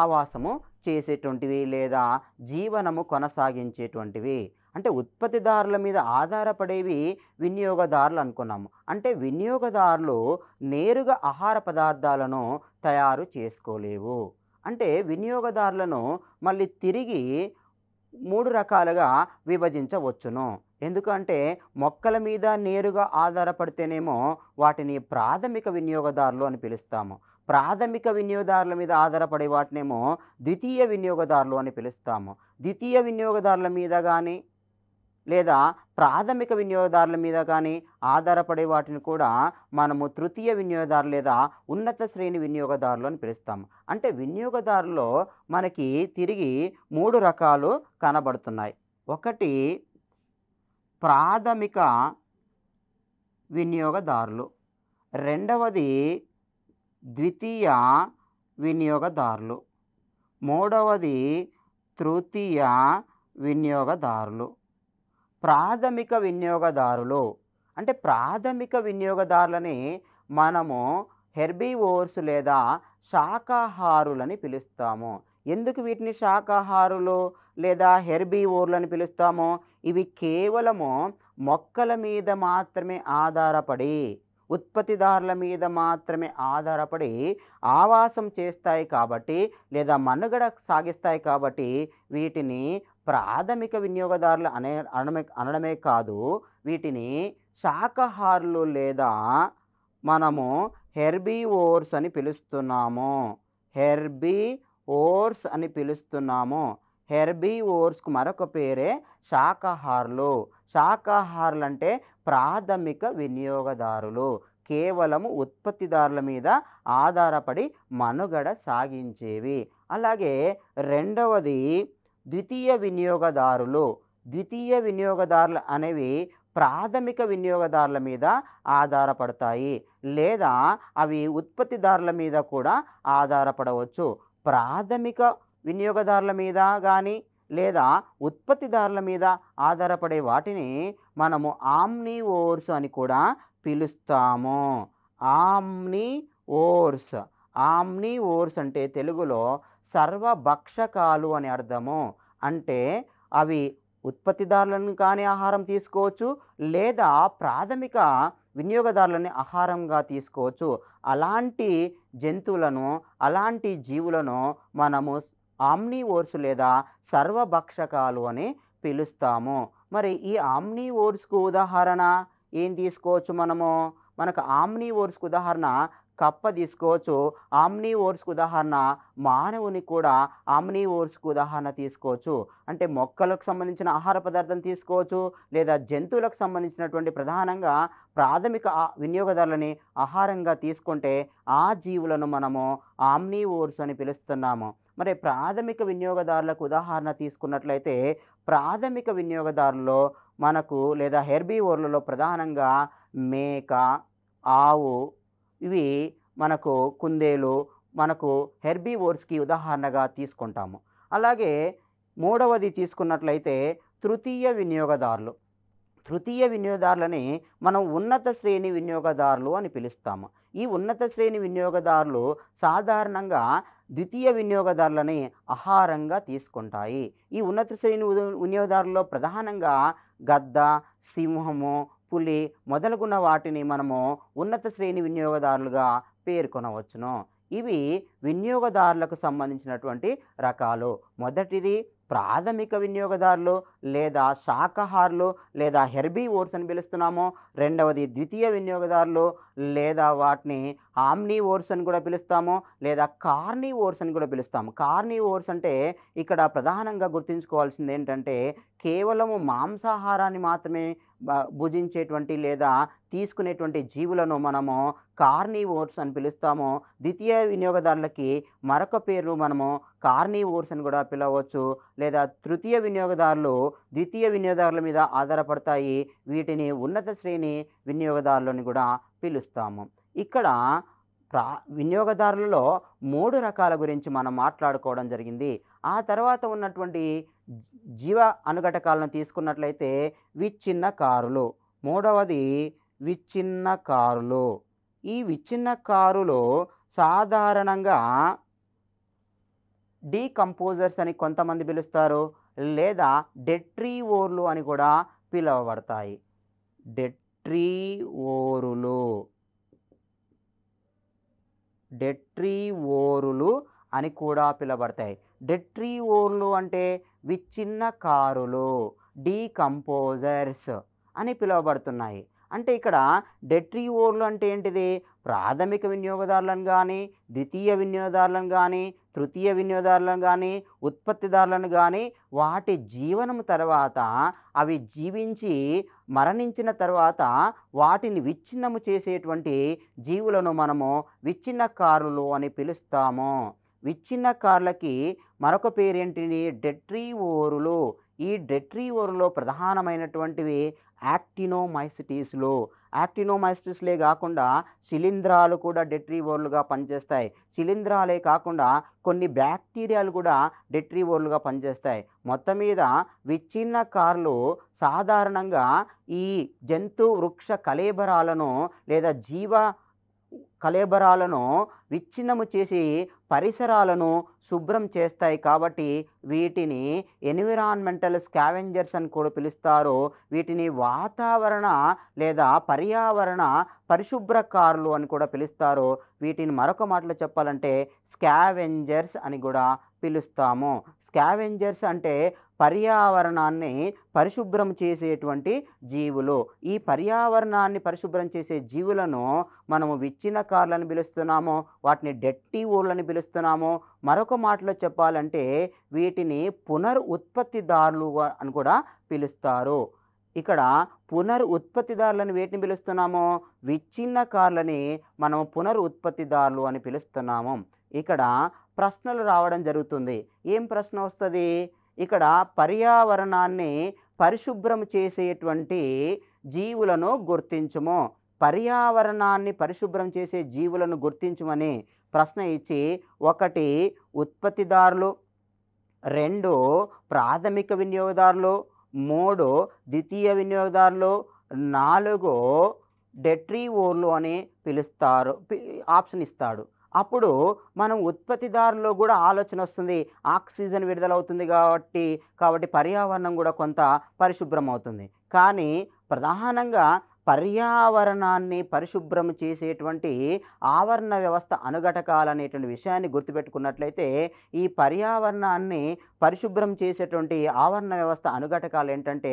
ఆవాసము చేసేటువంటివి లేదా జీవనము కొనసాగించేటువంటివి అంటే ఉత్పత్తిదారుల మీద ఆధారపడేవి వినియోగదారులు అనుకున్నాము అంటే వినియోగదారులు నేరుగా ఆహార పదార్థాలను తయారు చేసుకోలేవు అంటే వినియోగదారులను మళ్ళీ తిరిగి మూడు రకాలుగా విభజించవచ్చును ఎందుకంటే మొక్కల మీద నేరుగా ఆధారపడితేనేమో వాటిని ప్రాథమిక వినియోగదారులు అని పిలుస్తాము ప్రాథమిక వినియోగదారుల మీద ఆధారపడే వాటినేమో ద్వితీయ వినియోగదారులు అని పిలుస్తాము ద్వితీయ వినియోగదారుల మీద కానీ లేదా ప్రాథమిక వినియోగదారుల మీద కానీ ఆధారపడే వాటిని కూడా మనము తృతీయ వినియోగదారు లేదా ఉన్నత శ్రేణి వినియోగదారులు అని పిలుస్తాం అంటే వినియోగదారులో మనకి తిరిగి మూడు రకాలు కనబడుతున్నాయి ఒకటి ప్రాథమిక వినియోగదారులు రెండవది ద్వితీయ వినియోగదారులు మూడవది తృతీయ వినియోగదారులు ప్రాథమిక వినియోగదారులు అంటే ప్రాథమిక వినియోగదారులని మనము హెర్బీవోర్స్ లేదా శాకాహారులని పిలుస్తాము ఎందుకు వీటిని శాకాహారులు లేదా హెర్బీవోర్లు అని పిలుస్తాము ఇవి కేవలము మొక్కల మీద మాత్రమే ఆధారపడి ఉత్పత్తిదారుల మీద మాత్రమే ఆధారపడి ఆవాసం చేస్తాయి కాబట్టి లేదా మనుగడ సాగిస్తాయి కాబట్టి వీటిని ప్రాథమిక వినియోగదారులు అనే అనడమే అనడమే కాదు వీటిని శాకాహారులు లేదా మనము హెర్బీ ఓర్స్ అని పిలుస్తున్నాము హెర్బీ ఓర్స్ అని పిలుస్తున్నాము హెర్బీ ఓర్స్కు మరొక పేరే శాకాహారులు శాకాహారులు అంటే ప్రాథమిక వినియోగదారులు కేవలము ఉత్పత్తిదారుల మీద ఆధారపడి మనుగడ సాగించేవి అలాగే రెండవది ద్వితీయ వినియోగదారులు ద్వితీయ వినియోగదారులు అనేవి ప్రాథమిక వినియోగదారుల మీద ఆధారపడతాయి లేదా అవి ఉత్పత్తిదారుల మీద కూడా ఆధారపడవచ్చు ప్రాథమిక వినియోగదారుల మీద కానీ లేదా ఉత్పత్తిదారుల మీద ఆధారపడే వాటిని మనము ఆమ్ని ఓర్స్ అని కూడా పిలుస్తాము ఆమ్ని ఓర్స్ ఆమ్ని ఓర్స్ అంటే తెలుగులో సర్వభక్షకాలు అని అర్థము అంటే అవి ఉత్పత్తిదారులను కానీ ఆహారం తీసుకోవచ్చు లేదా ప్రాథమిక వినియోగదారులని ఆహారంగా తీసుకోవచ్చు అలాంటి జంతువులను అలాంటి జీవులను మనము ఆమ్నీ ఓర్స్ లేదా సర్వభక్షకాలు అని పిలుస్తాము మరి ఈ ఆమ్నీ ఓర్స్కు ఉదాహరణ ఏం తీసుకోవచ్చు మనము మనకు ఆమ్నీ ఓర్స్కు ఉదాహరణ కప్ప తీసుకోవచ్చు ఆమ్నీ ఓర్స్కు ఉదాహరణ మానవుని కూడా ఆమ్నీ ఓర్స్కు ఉదాహరణ తీసుకోవచ్చు అంటే మొక్కలకు సంబంధించిన ఆహార పదార్థం తీసుకోవచ్చు లేదా జంతువులకు సంబంధించినటువంటి ప్రధానంగా ప్రాథమిక వినియోగదారులని ఆహారంగా తీసుకుంటే ఆ జీవులను మనము ఆమ్నీ ఓర్స్ అని పిలుస్తున్నాము మరి ప్రాథమిక వినియోగదారులకు ఉదాహరణ తీసుకున్నట్లయితే ప్రాథమిక వినియోగదారుల్లో మనకు లేదా హెర్బీ ఓర్లలో ప్రధానంగా మేక ఆవు ఇవి మనకు కుందేలు మనకు హెర్బీ ఓర్స్కి ఉదాహరణగా తీసుకుంటాము అలాగే మూడవది తీసుకున్నట్లయితే తృతీయ వినియోగదారులు తృతీయ వినియోగదారులని మనం ఉన్నత శ్రేణి వినియోగదారులు అని పిలుస్తాము ఈ ఉన్నత శ్రేణి వినియోగదారులు సాధారణంగా ద్వితీయ వినియోగదారులని ఆహారంగా తీసుకుంటాయి ఈ ఉన్నత శ్రేణి వినియోగదారుల్లో ప్రధానంగా గద్ద సింహము పులి మొదలగున్న వాటిని మనము ఉన్నత శ్రేణి వినియోగదారులుగా పేర్కొనవచ్చును ఇవి వినియోగదారులకు సంబంధించినటువంటి రకాలు మొదటిది ప్రాథమిక వినియోగదారులు లేదా శాకాహారులు లేదా హెర్బీ ఓట్స్ అని పిలుస్తున్నాము రెండవది ద్వితీయ వినియోగదారులు లేదా వాటిని ఆమ్నీ ఓర్స్ అని కూడా పిలుస్తాము లేదా కార్నీ ఓర్స్ అని కూడా పిలుస్తాము కార్నీ ఓర్స్ అంటే ఇక్కడ ప్రధానంగా గుర్తుంచుకోవాల్సింది ఏంటంటే కేవలము మాంసాహారాన్ని మాత్రమే భుజించేటువంటి లేదా తీసుకునేటువంటి జీవులను మనము ఓర్స్ అని పిలుస్తాము ద్వితీయ వినియోగదారులకి మరొక పేరు మనము ఓర్స్ అని కూడా పిలవచ్చు లేదా తృతీయ వినియోగదారులు ద్వితీయ వినియోగదారుల మీద ఆధారపడతాయి వీటిని ఉన్నత శ్రేణి వినియోగదారులని కూడా పిలుస్తాము ఇక్కడ ప్రా వినియోగదారులలో మూడు రకాల గురించి మనం మాట్లాడుకోవడం జరిగింది ఆ తర్వాత ఉన్నటువంటి జీవ అనుఘటకాలను తీసుకున్నట్లయితే విచ్ఛిన్న కారులు మూడవది విచ్ఛిన్న కారులు ఈ విచ్ఛిన్న కారులు సాధారణంగా డీకంపోజర్స్ అని కొంతమంది పిలుస్తారు లేదా ఓర్లు అని కూడా పిలువబడతాయి ఓరులు డెట్రీవోరులు అని కూడా పిలబడతాయి డెట్రీవోర్లు అంటే విచ్ఛిన్నకారులు డీకంపోజర్స్ అని పిలువబడుతున్నాయి అంటే ఇక్కడ డెట్రీవోర్లు అంటే ఏంటిది ప్రాథమిక వినియోగదారులను కానీ ద్వితీయ వినియోగదారులను కానీ తృతీయ వినియోగదారులను కానీ ఉత్పత్తిదారులను కానీ వాటి జీవనం తర్వాత అవి జీవించి మరణించిన తర్వాత వాటిని విచ్ఛిన్నము చేసేటువంటి జీవులను మనము విచ్ఛిన్నకారులు అని పిలుస్తాము విచ్ఛిన్నకారులకి మరొక డెట్రీ ఓరులు ఈ డెట్రీ ఓరులో ప్రధానమైనటువంటివి యాక్టినోమైసిటీస్లో యాక్టినోమైసిటీస్లే కాకుండా శిలీంధ్రాలు కూడా డెట్రీవోర్లుగా పనిచేస్తాయి శిలీంధ్రాలే కాకుండా కొన్ని బ్యాక్టీరియాలు కూడా డెట్రీవోర్లుగా పనిచేస్తాయి మొత్తం మీద కార్లు సాధారణంగా ఈ జంతు వృక్ష కలేబరాలను లేదా జీవ కలేబరాలను విచ్ఛిన్నము చేసి పరిసరాలను శుభ్రం చేస్తాయి కాబట్టి వీటిని ఎన్విరాన్మెంటల్ స్కావెంజర్స్ అని కూడా పిలుస్తారు వీటిని వాతావరణ లేదా పర్యావరణ పరిశుభ్రకారులు అని కూడా పిలుస్తారు వీటిని మరొక మాటలో చెప్పాలంటే స్కావెంజర్స్ అని కూడా పిలుస్తాము స్కావెంజర్స్ అంటే పర్యావరణాన్ని పరిశుభ్రం చేసేటువంటి జీవులు ఈ పర్యావరణాన్ని పరిశుభ్రం చేసే జీవులను మనము విచ్చిన కార్లని పిలుస్తున్నాము వాటిని డెట్టి ఊళ్ళని పిలుస్తున్నాము మరొక మాటలో చెప్పాలంటే వీటిని పునర్ ఉత్పత్తిదారులు అని కూడా పిలుస్తారు ఇక్కడ పునర్ ఉత్పత్తిదారులను వేటిని పిలుస్తున్నాము కార్లని మనం పునర్ ఉత్పత్తిదారులు అని పిలుస్తున్నాము ఇక్కడ ప్రశ్నలు రావడం జరుగుతుంది ఏం ప్రశ్న వస్తుంది ఇక్కడ పర్యావరణాన్ని పరిశుభ్రం చేసేటువంటి జీవులను గుర్తించము పర్యావరణాన్ని పరిశుభ్రం చేసే జీవులను గుర్తించమని ప్రశ్న ఇచ్చి ఒకటి ఉత్పత్తిదారులు రెండు ప్రాథమిక వినియోగదారులు మూడు ద్వితీయ వినియోగదారులు నాలుగు డెట్రీ ఓర్లు అని పిలుస్తారు ఆప్షన్ ఇస్తాడు అప్పుడు మనం ఉత్పత్తిదారులో కూడా ఆలోచన వస్తుంది ఆక్సిజన్ విడుదలవుతుంది కాబట్టి కాబట్టి పర్యావరణం కూడా కొంత పరిశుభ్రం అవుతుంది కానీ ప్రధానంగా పర్యావరణాన్ని పరిశుభ్రం చేసేటువంటి ఆవరణ వ్యవస్థ అనుఘటకాలనేటువంటి విషయాన్ని గుర్తుపెట్టుకున్నట్లయితే ఈ పర్యావరణాన్ని పరిశుభ్రం చేసేటువంటి ఆవరణ వ్యవస్థ అనుఘటకాలు ఏంటంటే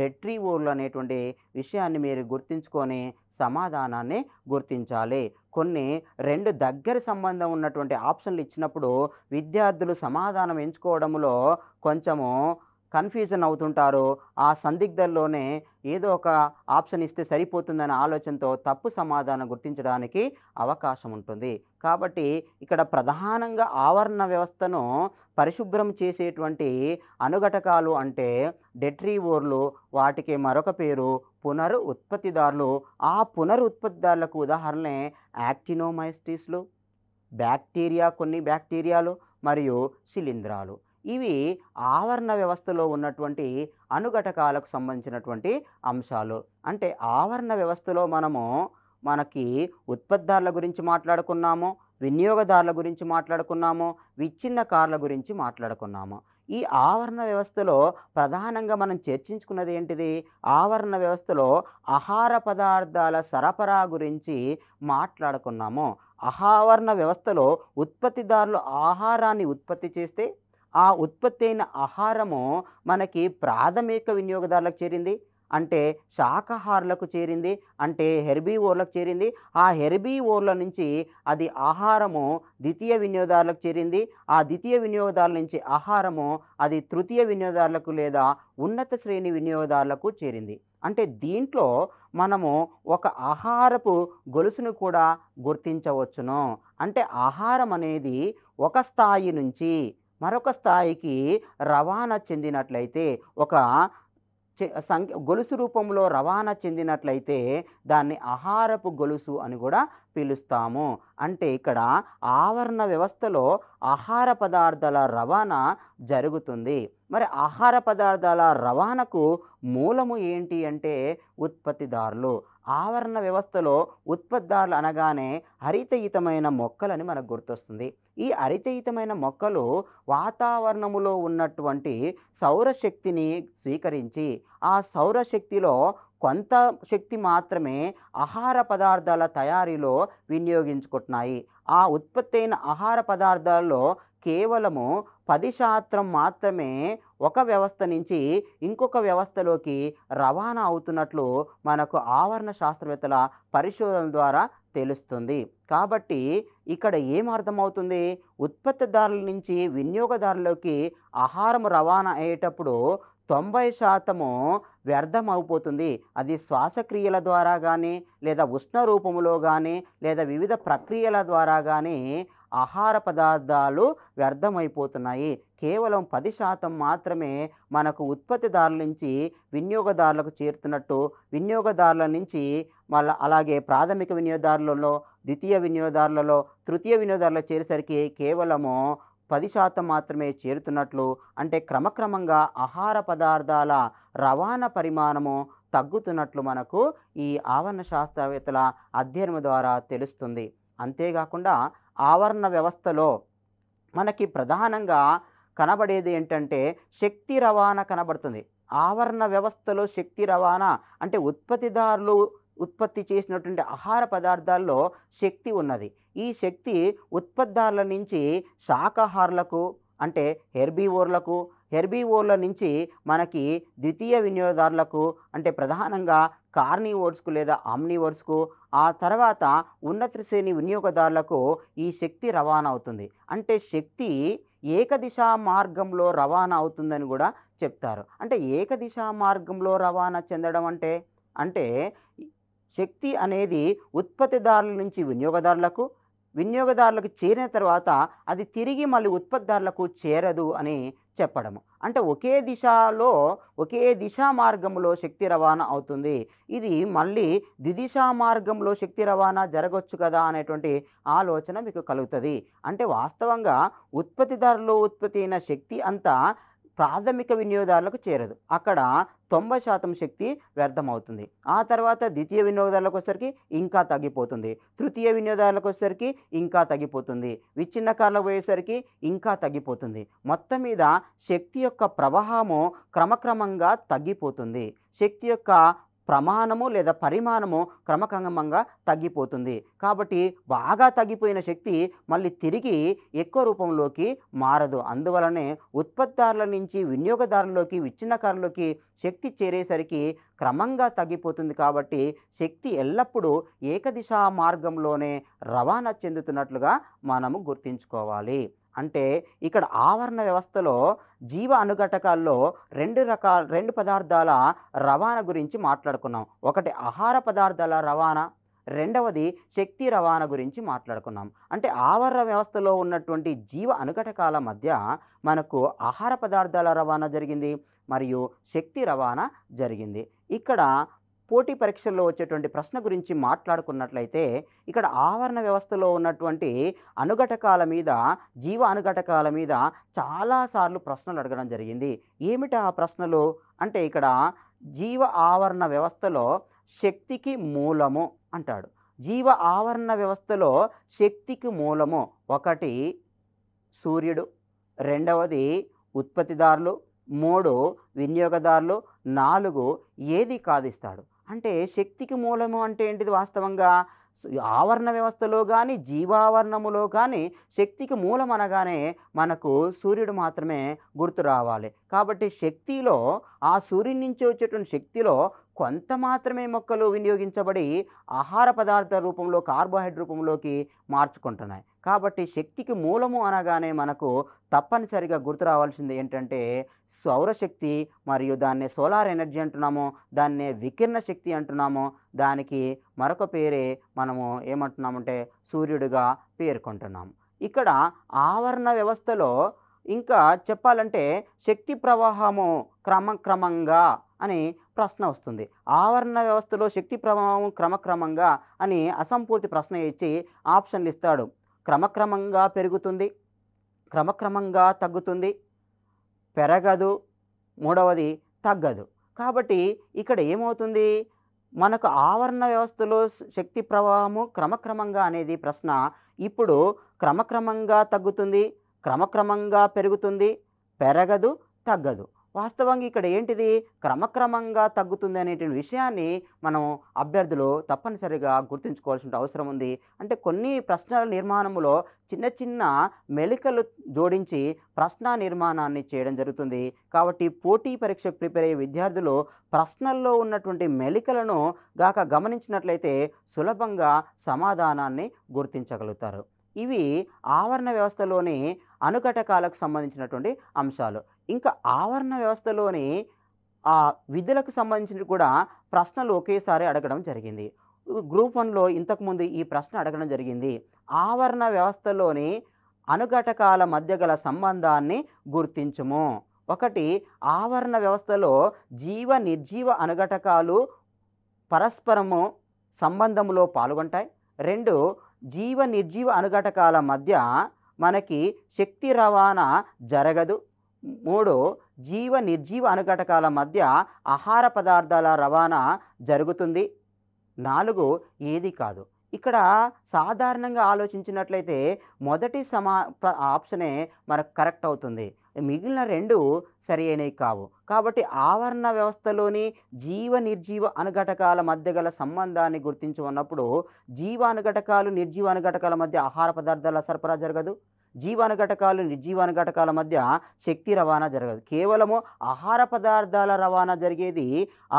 డెట్రీ ఓర్లు అనేటువంటి విషయాన్ని మీరు గుర్తించుకొని సమాధానాన్ని గుర్తించాలి కొన్ని రెండు దగ్గర సంబంధం ఉన్నటువంటి ఆప్షన్లు ఇచ్చినప్పుడు విద్యార్థులు సమాధానం ఎంచుకోవడంలో కొంచెము కన్ఫ్యూజన్ అవుతుంటారు ఆ సందిగ్ధంలోనే ఏదో ఒక ఆప్షన్ ఇస్తే సరిపోతుందనే ఆలోచనతో తప్పు సమాధానం గుర్తించడానికి అవకాశం ఉంటుంది కాబట్టి ఇక్కడ ప్రధానంగా ఆవరణ వ్యవస్థను పరిశుభ్రం చేసేటువంటి అనుఘటకాలు అంటే డెట్రీవోర్లు వాటికి మరొక పేరు పునరు ఉత్పత్తిదారులు ఆ పునరుత్పత్తిదారులకు ఉదాహరణే యాక్టినోమైస్టిస్లు బ్యాక్టీరియా కొన్ని బ్యాక్టీరియాలు మరియు శిలీంధ్రాలు ఇవి ఆవరణ వ్యవస్థలో ఉన్నటువంటి అనుఘటకాలకు సంబంధించినటువంటి అంశాలు అంటే ఆవరణ వ్యవస్థలో మనము మనకి ఉత్పత్తిదారుల గురించి మాట్లాడుకున్నాము వినియోగదారుల గురించి మాట్లాడుకున్నాము విచ్ఛిన్నకారుల గురించి మాట్లాడుకున్నాము ఈ ఆవరణ వ్యవస్థలో ప్రధానంగా మనం చర్చించుకున్నది ఏంటిది ఆవరణ వ్యవస్థలో ఆహార పదార్థాల సరఫరా గురించి మాట్లాడుకున్నాము ఆహావరణ వ్యవస్థలో ఉత్పత్తిదారులు ఆహారాన్ని ఉత్పత్తి చేస్తే ఆ ఉత్పత్తి అయిన ఆహారము మనకి ప్రాథమిక వినియోగదారులకు చేరింది అంటే శాకాహారులకు చేరింది అంటే హెర్బీ ఓర్లకు చేరింది ఆ హెర్బీ ఓర్ల నుంచి అది ఆహారము ద్వితీయ వినియోగదారులకు చేరింది ఆ ద్వితీయ వినియోగదారుల నుంచి ఆహారము అది తృతీయ వినియోగదారులకు లేదా ఉన్నత శ్రేణి వినియోగదారులకు చేరింది అంటే దీంట్లో మనము ఒక ఆహారపు గొలుసును కూడా గుర్తించవచ్చును అంటే ఆహారం అనేది ఒక స్థాయి నుంచి మరొక స్థాయికి రవాణా చెందినట్లయితే ఒక సంఖ్య గొలుసు రూపంలో రవాణా చెందినట్లయితే దాన్ని ఆహారపు గొలుసు అని కూడా పిలుస్తాము అంటే ఇక్కడ ఆవరణ వ్యవస్థలో ఆహార పదార్థాల రవాణా జరుగుతుంది మరి ఆహార పదార్థాల రవాణాకు మూలము ఏంటి అంటే ఉత్పత్తిదారులు ఆవరణ వ్యవస్థలో ఉత్పత్తులు అనగానే హరితయుతమైన మొక్కలని మనకు గుర్తొస్తుంది ఈ హరితయుతమైన మొక్కలు వాతావరణములో ఉన్నటువంటి సౌరశక్తిని స్వీకరించి ఆ సౌరశక్తిలో కొంత శక్తి మాత్రమే ఆహార పదార్థాల తయారీలో వినియోగించుకుంటున్నాయి ఆ ఉత్పత్తి అయిన ఆహార పదార్థాల్లో కేవలము పది శాతం మాత్రమే ఒక వ్యవస్థ నుంచి ఇంకొక వ్యవస్థలోకి రవాణా అవుతున్నట్లు మనకు ఆవరణ శాస్త్రవేత్తల పరిశోధన ద్వారా తెలుస్తుంది కాబట్టి ఇక్కడ ఏం అర్థమవుతుంది ఉత్పత్తిదారుల నుంచి వినియోగదారులకి ఆహారం రవాణా అయ్యేటప్పుడు తొంభై శాతము వ్యర్థం అయిపోతుంది అది శ్వాసక్రియల ద్వారా కానీ లేదా ఉష్ణ రూపంలో కానీ లేదా వివిధ ప్రక్రియల ద్వారా కానీ ఆహార పదార్థాలు వ్యర్థమైపోతున్నాయి కేవలం పది శాతం మాత్రమే మనకు ఉత్పత్తిదారుల నుంచి వినియోగదారులకు చేరుతున్నట్టు వినియోగదారుల నుంచి మళ్ళీ అలాగే ప్రాథమిక వినియోగదారులలో ద్వితీయ వినియోగదారులలో తృతీయ వినియోగదారులు చేరేసరికి కేవలము పది శాతం మాత్రమే చేరుతున్నట్లు అంటే క్రమక్రమంగా ఆహార పదార్థాల రవాణా పరిమాణము తగ్గుతున్నట్లు మనకు ఈ ఆవరణ శాస్త్రవేత్తల అధ్యయనం ద్వారా తెలుస్తుంది అంతేకాకుండా ఆవరణ వ్యవస్థలో మనకి ప్రధానంగా కనబడేది ఏంటంటే శక్తి రవాణా కనబడుతుంది ఆవరణ వ్యవస్థలో శక్తి రవాణా అంటే ఉత్పత్తిదారులు ఉత్పత్తి చేసినటువంటి ఆహార పదార్థాల్లో శక్తి ఉన్నది ఈ శక్తి ఉత్పత్తిదారుల నుంచి శాకాహారులకు అంటే హెర్బీవోర్లకు హెర్బీవోర్ల నుంచి మనకి ద్వితీయ వినియోగదారులకు అంటే ప్రధానంగా కార్నివోర్స్కు లేదా ఆమ్నివోర్స్కు ఆ తర్వాత ఉన్నత శ్రేణి వినియోగదారులకు ఈ శక్తి రవాణా అవుతుంది అంటే శక్తి ఏకదిశా మార్గంలో రవాణా అవుతుందని కూడా చెప్తారు అంటే ఏకదిశా మార్గంలో రవాణా చెందడం అంటే అంటే శక్తి అనేది ఉత్పత్తిదారుల నుంచి వినియోగదారులకు వినియోగదారులకు చేరిన తర్వాత అది తిరిగి మళ్ళీ ఉత్పత్తిదారులకు చేరదు అని చెప్పడము అంటే ఒకే దిశలో ఒకే దిశా మార్గంలో శక్తి రవాణా అవుతుంది ఇది మళ్ళీ ద్విదిశా మార్గంలో శక్తి రవాణా జరగవచ్చు కదా అనేటువంటి ఆలోచన మీకు కలుగుతుంది అంటే వాస్తవంగా ఉత్పత్తిదారులు ఉత్పత్తి అయిన శక్తి అంతా ప్రాథమిక వినియోగదారులకు చేరదు అక్కడ తొంభై శాతం శక్తి వ్యర్థమవుతుంది ఆ తర్వాత ద్వితీయ వినియోగదారులకు వచ్చేసరికి ఇంకా తగ్గిపోతుంది తృతీయ వినియోగదారులకు వచ్చేసరికి ఇంకా తగ్గిపోతుంది విచ్ఛిన్న కార్లకు పోయేసరికి ఇంకా తగ్గిపోతుంది మొత్తం మీద శక్తి యొక్క ప్రవాహము క్రమక్రమంగా తగ్గిపోతుంది శక్తి యొక్క ప్రమాణము లేదా పరిమాణము క్రమక్రమంగా తగ్గిపోతుంది కాబట్టి బాగా తగ్గిపోయిన శక్తి మళ్ళీ తిరిగి ఎక్కువ రూపంలోకి మారదు అందువలనే ఉత్పత్తిదారుల నుంచి వినియోగదారుల్లోకి విచ్ఛిన్నకారులకి శక్తి చేరేసరికి క్రమంగా తగ్గిపోతుంది కాబట్టి శక్తి ఎల్లప్పుడూ ఏకదిశా మార్గంలోనే రవాణా చెందుతున్నట్లుగా మనము గుర్తించుకోవాలి అంటే ఇక్కడ ఆవరణ వ్యవస్థలో జీవ అనుఘటకాల్లో రెండు రకాల రెండు పదార్థాల రవాణా గురించి మాట్లాడుకున్నాం ఒకటి ఆహార పదార్థాల రవాణా రెండవది శక్తి రవాణా గురించి మాట్లాడుకున్నాం అంటే ఆవరణ వ్యవస్థలో ఉన్నటువంటి జీవ అనుఘటకాల మధ్య మనకు ఆహార పదార్థాల రవాణా జరిగింది మరియు శక్తి రవాణా జరిగింది ఇక్కడ పోటీ పరీక్షల్లో వచ్చేటువంటి ప్రశ్న గురించి మాట్లాడుకున్నట్లయితే ఇక్కడ ఆవరణ వ్యవస్థలో ఉన్నటువంటి అనుఘటకాల మీద జీవ అనుఘటకాల మీద చాలాసార్లు ప్రశ్నలు అడగడం జరిగింది ఏమిటి ఆ ప్రశ్నలు అంటే ఇక్కడ జీవ ఆవరణ వ్యవస్థలో శక్తికి మూలము అంటాడు జీవ ఆవరణ వ్యవస్థలో శక్తికి మూలము ఒకటి సూర్యుడు రెండవది ఉత్పత్తిదారులు మూడు వినియోగదారులు నాలుగు ఏది కాదిస్తాడు అంటే శక్తికి మూలము అంటే ఏంటిది వాస్తవంగా ఆవరణ వ్యవస్థలో కానీ జీవావరణములో కానీ శక్తికి మూలం అనగానే మనకు సూర్యుడు మాత్రమే గుర్తు రావాలి కాబట్టి శక్తిలో ఆ సూర్యుడి నుంచి వచ్చేటువంటి శక్తిలో కొంత మాత్రమే మొక్కలు వినియోగించబడి ఆహార పదార్థ రూపంలో కార్బోహైడ్రేట్ రూపంలోకి మార్చుకుంటున్నాయి కాబట్టి శక్తికి మూలము అనగానే మనకు తప్పనిసరిగా గుర్తు రావాల్సింది ఏంటంటే సౌరశక్తి మరియు దాన్ని సోలార్ ఎనర్జీ అంటున్నాము దాన్నే వికిరణ శక్తి అంటున్నాము దానికి మరొక పేరే మనము ఏమంటున్నామంటే సూర్యుడిగా పేర్కొంటున్నాము ఇక్కడ ఆవరణ వ్యవస్థలో ఇంకా చెప్పాలంటే శక్తి ప్రవాహము క్రమక్రమంగా అని ప్రశ్న వస్తుంది ఆవరణ వ్యవస్థలో శక్తి ప్రభావం క్రమక్రమంగా అని అసంపూర్తి ప్రశ్న ఇచ్చి ఆప్షన్లు ఇస్తాడు క్రమక్రమంగా పెరుగుతుంది క్రమక్రమంగా తగ్గుతుంది పెరగదు మూడవది తగ్గదు కాబట్టి ఇక్కడ ఏమవుతుంది మనకు ఆవరణ వ్యవస్థలో శక్తి ప్రవాహము క్రమక్రమంగా అనేది ప్రశ్న ఇప్పుడు క్రమక్రమంగా తగ్గుతుంది క్రమక్రమంగా పెరుగుతుంది పెరగదు తగ్గదు వాస్తవంగా ఇక్కడ ఏంటిది క్రమక్రమంగా తగ్గుతుంది అనేటువంటి విషయాన్ని మనం అభ్యర్థులు తప్పనిసరిగా గుర్తుంచుకోవాల్సిన అవసరం ఉంది అంటే కొన్ని ప్రశ్నల నిర్మాణంలో చిన్న చిన్న మెలికలు జోడించి ప్రశ్న నిర్మాణాన్ని చేయడం జరుగుతుంది కాబట్టి పోటీ పరీక్ష ప్రిపేర్ అయ్యే విద్యార్థులు ప్రశ్నల్లో ఉన్నటువంటి మెలికలను గాక గమనించినట్లయితే సులభంగా సమాధానాన్ని గుర్తించగలుగుతారు ఇవి ఆవరణ వ్యవస్థలోని అనుకటకాలకు సంబంధించినటువంటి అంశాలు ఇంకా ఆవరణ వ్యవస్థలోని ఆ విధులకు సంబంధించిన కూడా ప్రశ్నలు ఒకేసారి అడగడం జరిగింది గ్రూప్ వన్లో ఇంతకుముందు ఈ ప్రశ్న అడగడం జరిగింది ఆవరణ వ్యవస్థలోని అనుఘటకాల మధ్య గల సంబంధాన్ని గుర్తించుము ఒకటి ఆవరణ వ్యవస్థలో జీవ నిర్జీవ అనుఘటకాలు పరస్పరము సంబంధంలో పాల్గొంటాయి రెండు జీవ నిర్జీవ అనుఘటకాల మధ్య మనకి శక్తి రవాణా జరగదు మూడు జీవ నిర్జీవ అనుఘటకాల మధ్య ఆహార పదార్థాల రవాణా జరుగుతుంది నాలుగు ఏది కాదు ఇక్కడ సాధారణంగా ఆలోచించినట్లయితే మొదటి సమా ఆప్షనే మనకు కరెక్ట్ అవుతుంది మిగిలిన రెండు సరియైనవి కావు కాబట్టి ఆవరణ వ్యవస్థలోని జీవ నిర్జీవ అనుఘటకాల మధ్య గల సంబంధాన్ని గుర్తించుకున్నప్పుడు జీవ అనుఘటకాలు నిర్జీవ అనుఘటకాల మధ్య ఆహార పదార్థాల సరఫరా జరగదు జీవాను ఘటకాలు నిర్జీవాను ఘటకాల మధ్య శక్తి రవాణా జరగదు కేవలము ఆహార పదార్థాల రవాణా జరిగేది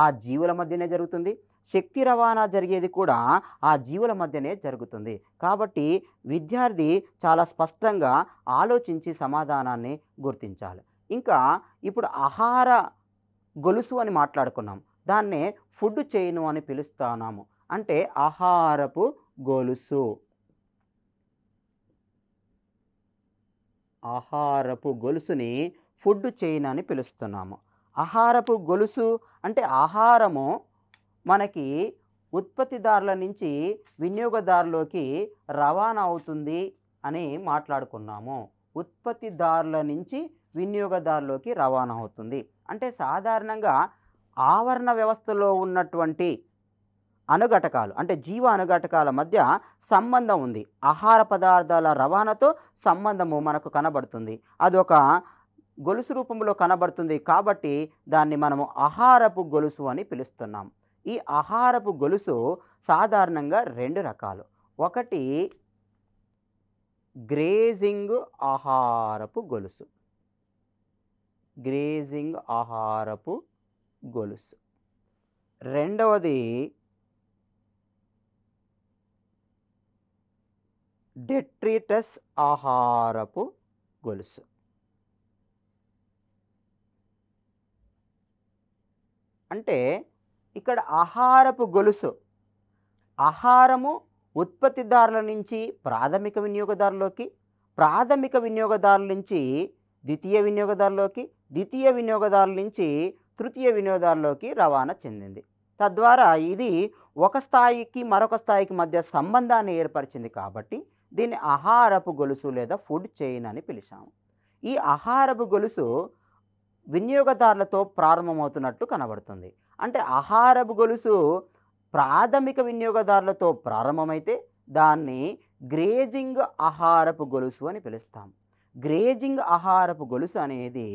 ఆ జీవుల మధ్యనే జరుగుతుంది శక్తి రవాణా జరిగేది కూడా ఆ జీవుల మధ్యనే జరుగుతుంది కాబట్టి విద్యార్థి చాలా స్పష్టంగా ఆలోచించి సమాధానాన్ని గుర్తించాలి ఇంకా ఇప్పుడు ఆహార గొలుసు అని మాట్లాడుకున్నాం దాన్నే ఫుడ్ చైను అని పిలుస్తున్నాము అంటే ఆహారపు గొలుసు ఆహారపు గొలుసుని ఫుడ్ చైన్ అని పిలుస్తున్నాము ఆహారపు గొలుసు అంటే ఆహారము మనకి ఉత్పత్తిదారుల నుంచి వినియోగదారులోకి రవాణా అవుతుంది అని మాట్లాడుకున్నాము ఉత్పత్తిదారుల నుంచి వినియోగదారులోకి రవాణా అవుతుంది అంటే సాధారణంగా ఆవరణ వ్యవస్థలో ఉన్నటువంటి అనుఘటకాలు అంటే జీవ అనుఘటకాల మధ్య సంబంధం ఉంది ఆహార పదార్థాల రవాణాతో సంబంధము మనకు కనబడుతుంది అదొక గొలుసు రూపంలో కనబడుతుంది కాబట్టి దాన్ని మనము ఆహారపు గొలుసు అని పిలుస్తున్నాం ఈ ఆహారపు గొలుసు సాధారణంగా రెండు రకాలు ఒకటి గ్రేజింగ్ ఆహారపు గొలుసు గ్రేజింగ్ ఆహారపు గొలుసు రెండవది డెట్రిటస్ ఆహారపు గొలుసు అంటే ఇక్కడ ఆహారపు గొలుసు ఆహారము ఉత్పత్తిదారుల నుంచి ప్రాథమిక వినియోగదారులోకి ప్రాథమిక వినియోగదారుల నుంచి ద్వితీయ వినియోగదారులోకి ద్వితీయ వినియోగదారుల నుంచి తృతీయ వినియోగదారులోకి రవాణా చెందింది తద్వారా ఇది ఒక స్థాయికి మరొక స్థాయికి మధ్య సంబంధాన్ని ఏర్పరిచింది కాబట్టి దీన్ని ఆహారపు గొలుసు లేదా ఫుడ్ చైన్ అని పిలిచాము ఈ ఆహారపు గొలుసు వినియోగదారులతో ప్రారంభమవుతున్నట్టు కనబడుతుంది అంటే ఆహారపు గొలుసు ప్రాథమిక వినియోగదారులతో ప్రారంభమైతే దాన్ని గ్రేజింగ్ ఆహారపు గొలుసు అని పిలుస్తాం గ్రేజింగ్ ఆహారపు గొలుసు అనేది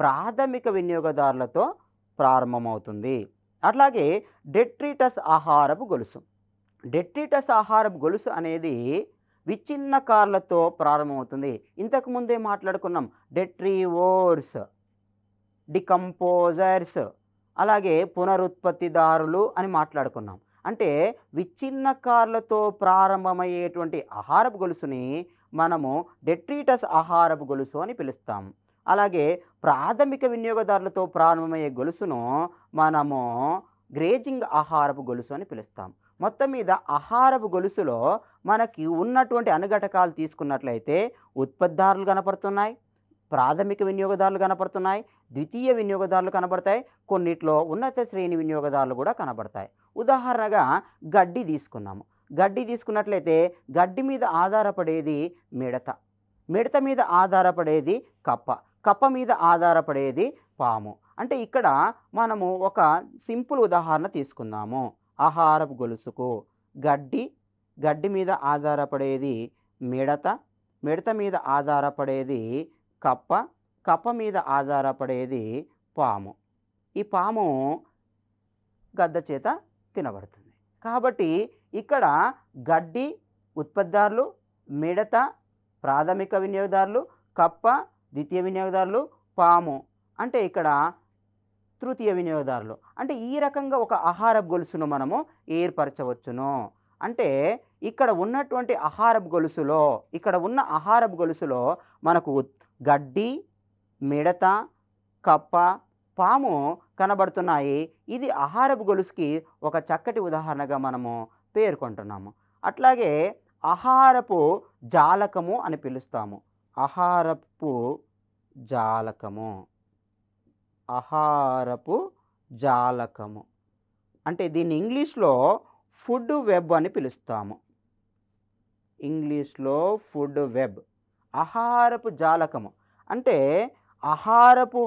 ప్రాథమిక వినియోగదారులతో ప్రారంభమవుతుంది అట్లాగే డెట్రిటస్ ఆహారపు గొలుసు డెట్రిటస్ ఆహారపు గొలుసు అనేది విచ్ఛిన్న కార్లతో ప్రారంభమవుతుంది ఇంతకుముందే మాట్లాడుకున్నాం డెట్రివోర్స్ డికంపోజర్స్ అలాగే పునరుత్పత్తిదారులు అని మాట్లాడుకున్నాం అంటే విచ్ఛిన్నకారులతో ప్రారంభమయ్యేటువంటి ఆహారపు గొలుసుని మనము డెట్రీటస్ ఆహారపు గొలుసు అని పిలుస్తాం అలాగే ప్రాథమిక వినియోగదారులతో ప్రారంభమయ్యే గొలుసును మనము గ్రేజింగ్ ఆహారపు గొలుసు అని పిలుస్తాం మొత్తం మీద ఆహారపు గొలుసులో మనకి ఉన్నటువంటి అనుఘటకాలు తీసుకున్నట్లయితే ఉత్పత్తిదారులు కనపడుతున్నాయి ప్రాథమిక వినియోగదారులు కనపడుతున్నాయి ద్వితీయ వినియోగదారులు కనబడతాయి కొన్నిట్లో ఉన్నత శ్రేణి వినియోగదారులు కూడా కనబడతాయి ఉదాహరణగా గడ్డి తీసుకున్నాము గడ్డి తీసుకున్నట్లయితే గడ్డి మీద ఆధారపడేది మిడత మిడత మీద ఆధారపడేది కప్ప కప్ప మీద ఆధారపడేది పాము అంటే ఇక్కడ మనము ఒక సింపుల్ ఉదాహరణ తీసుకుందాము ఆహారపు గొలుసుకు గడ్డి గడ్డి మీద ఆధారపడేది మిడత మిడత మీద ఆధారపడేది కప్ప కప్ప మీద ఆధారపడేది పాము ఈ పాము గద్ద చేత తినబడుతుంది కాబట్టి ఇక్కడ గడ్డి ఉత్పత్తిదారులు మిడత ప్రాథమిక వినియోగదారులు కప్ప ద్వితీయ వినియోగదారులు పాము అంటే ఇక్కడ తృతీయ వినియోగదారులు అంటే ఈ రకంగా ఒక ఆహార గొలుసును మనము ఏర్పరచవచ్చును అంటే ఇక్కడ ఉన్నటువంటి ఆహారపు గొలుసులో ఇక్కడ ఉన్న ఆహారపు గొలుసులో మనకు గడ్డి మిడత కప్ప పాము కనబడుతున్నాయి ఇది ఆహారపు గొలుసుకి ఒక చక్కటి ఉదాహరణగా మనము పేర్కొంటున్నాము అట్లాగే ఆహారపు జాలకము అని పిలుస్తాము ఆహారపు జాలకము ఆహారపు జాలకము అంటే దీన్ని ఇంగ్లీష్లో ఫుడ్ వెబ్ అని పిలుస్తాము ఇంగ్లీష్లో ఫుడ్ వెబ్ ఆహారపు జాలకము అంటే ఆహారపు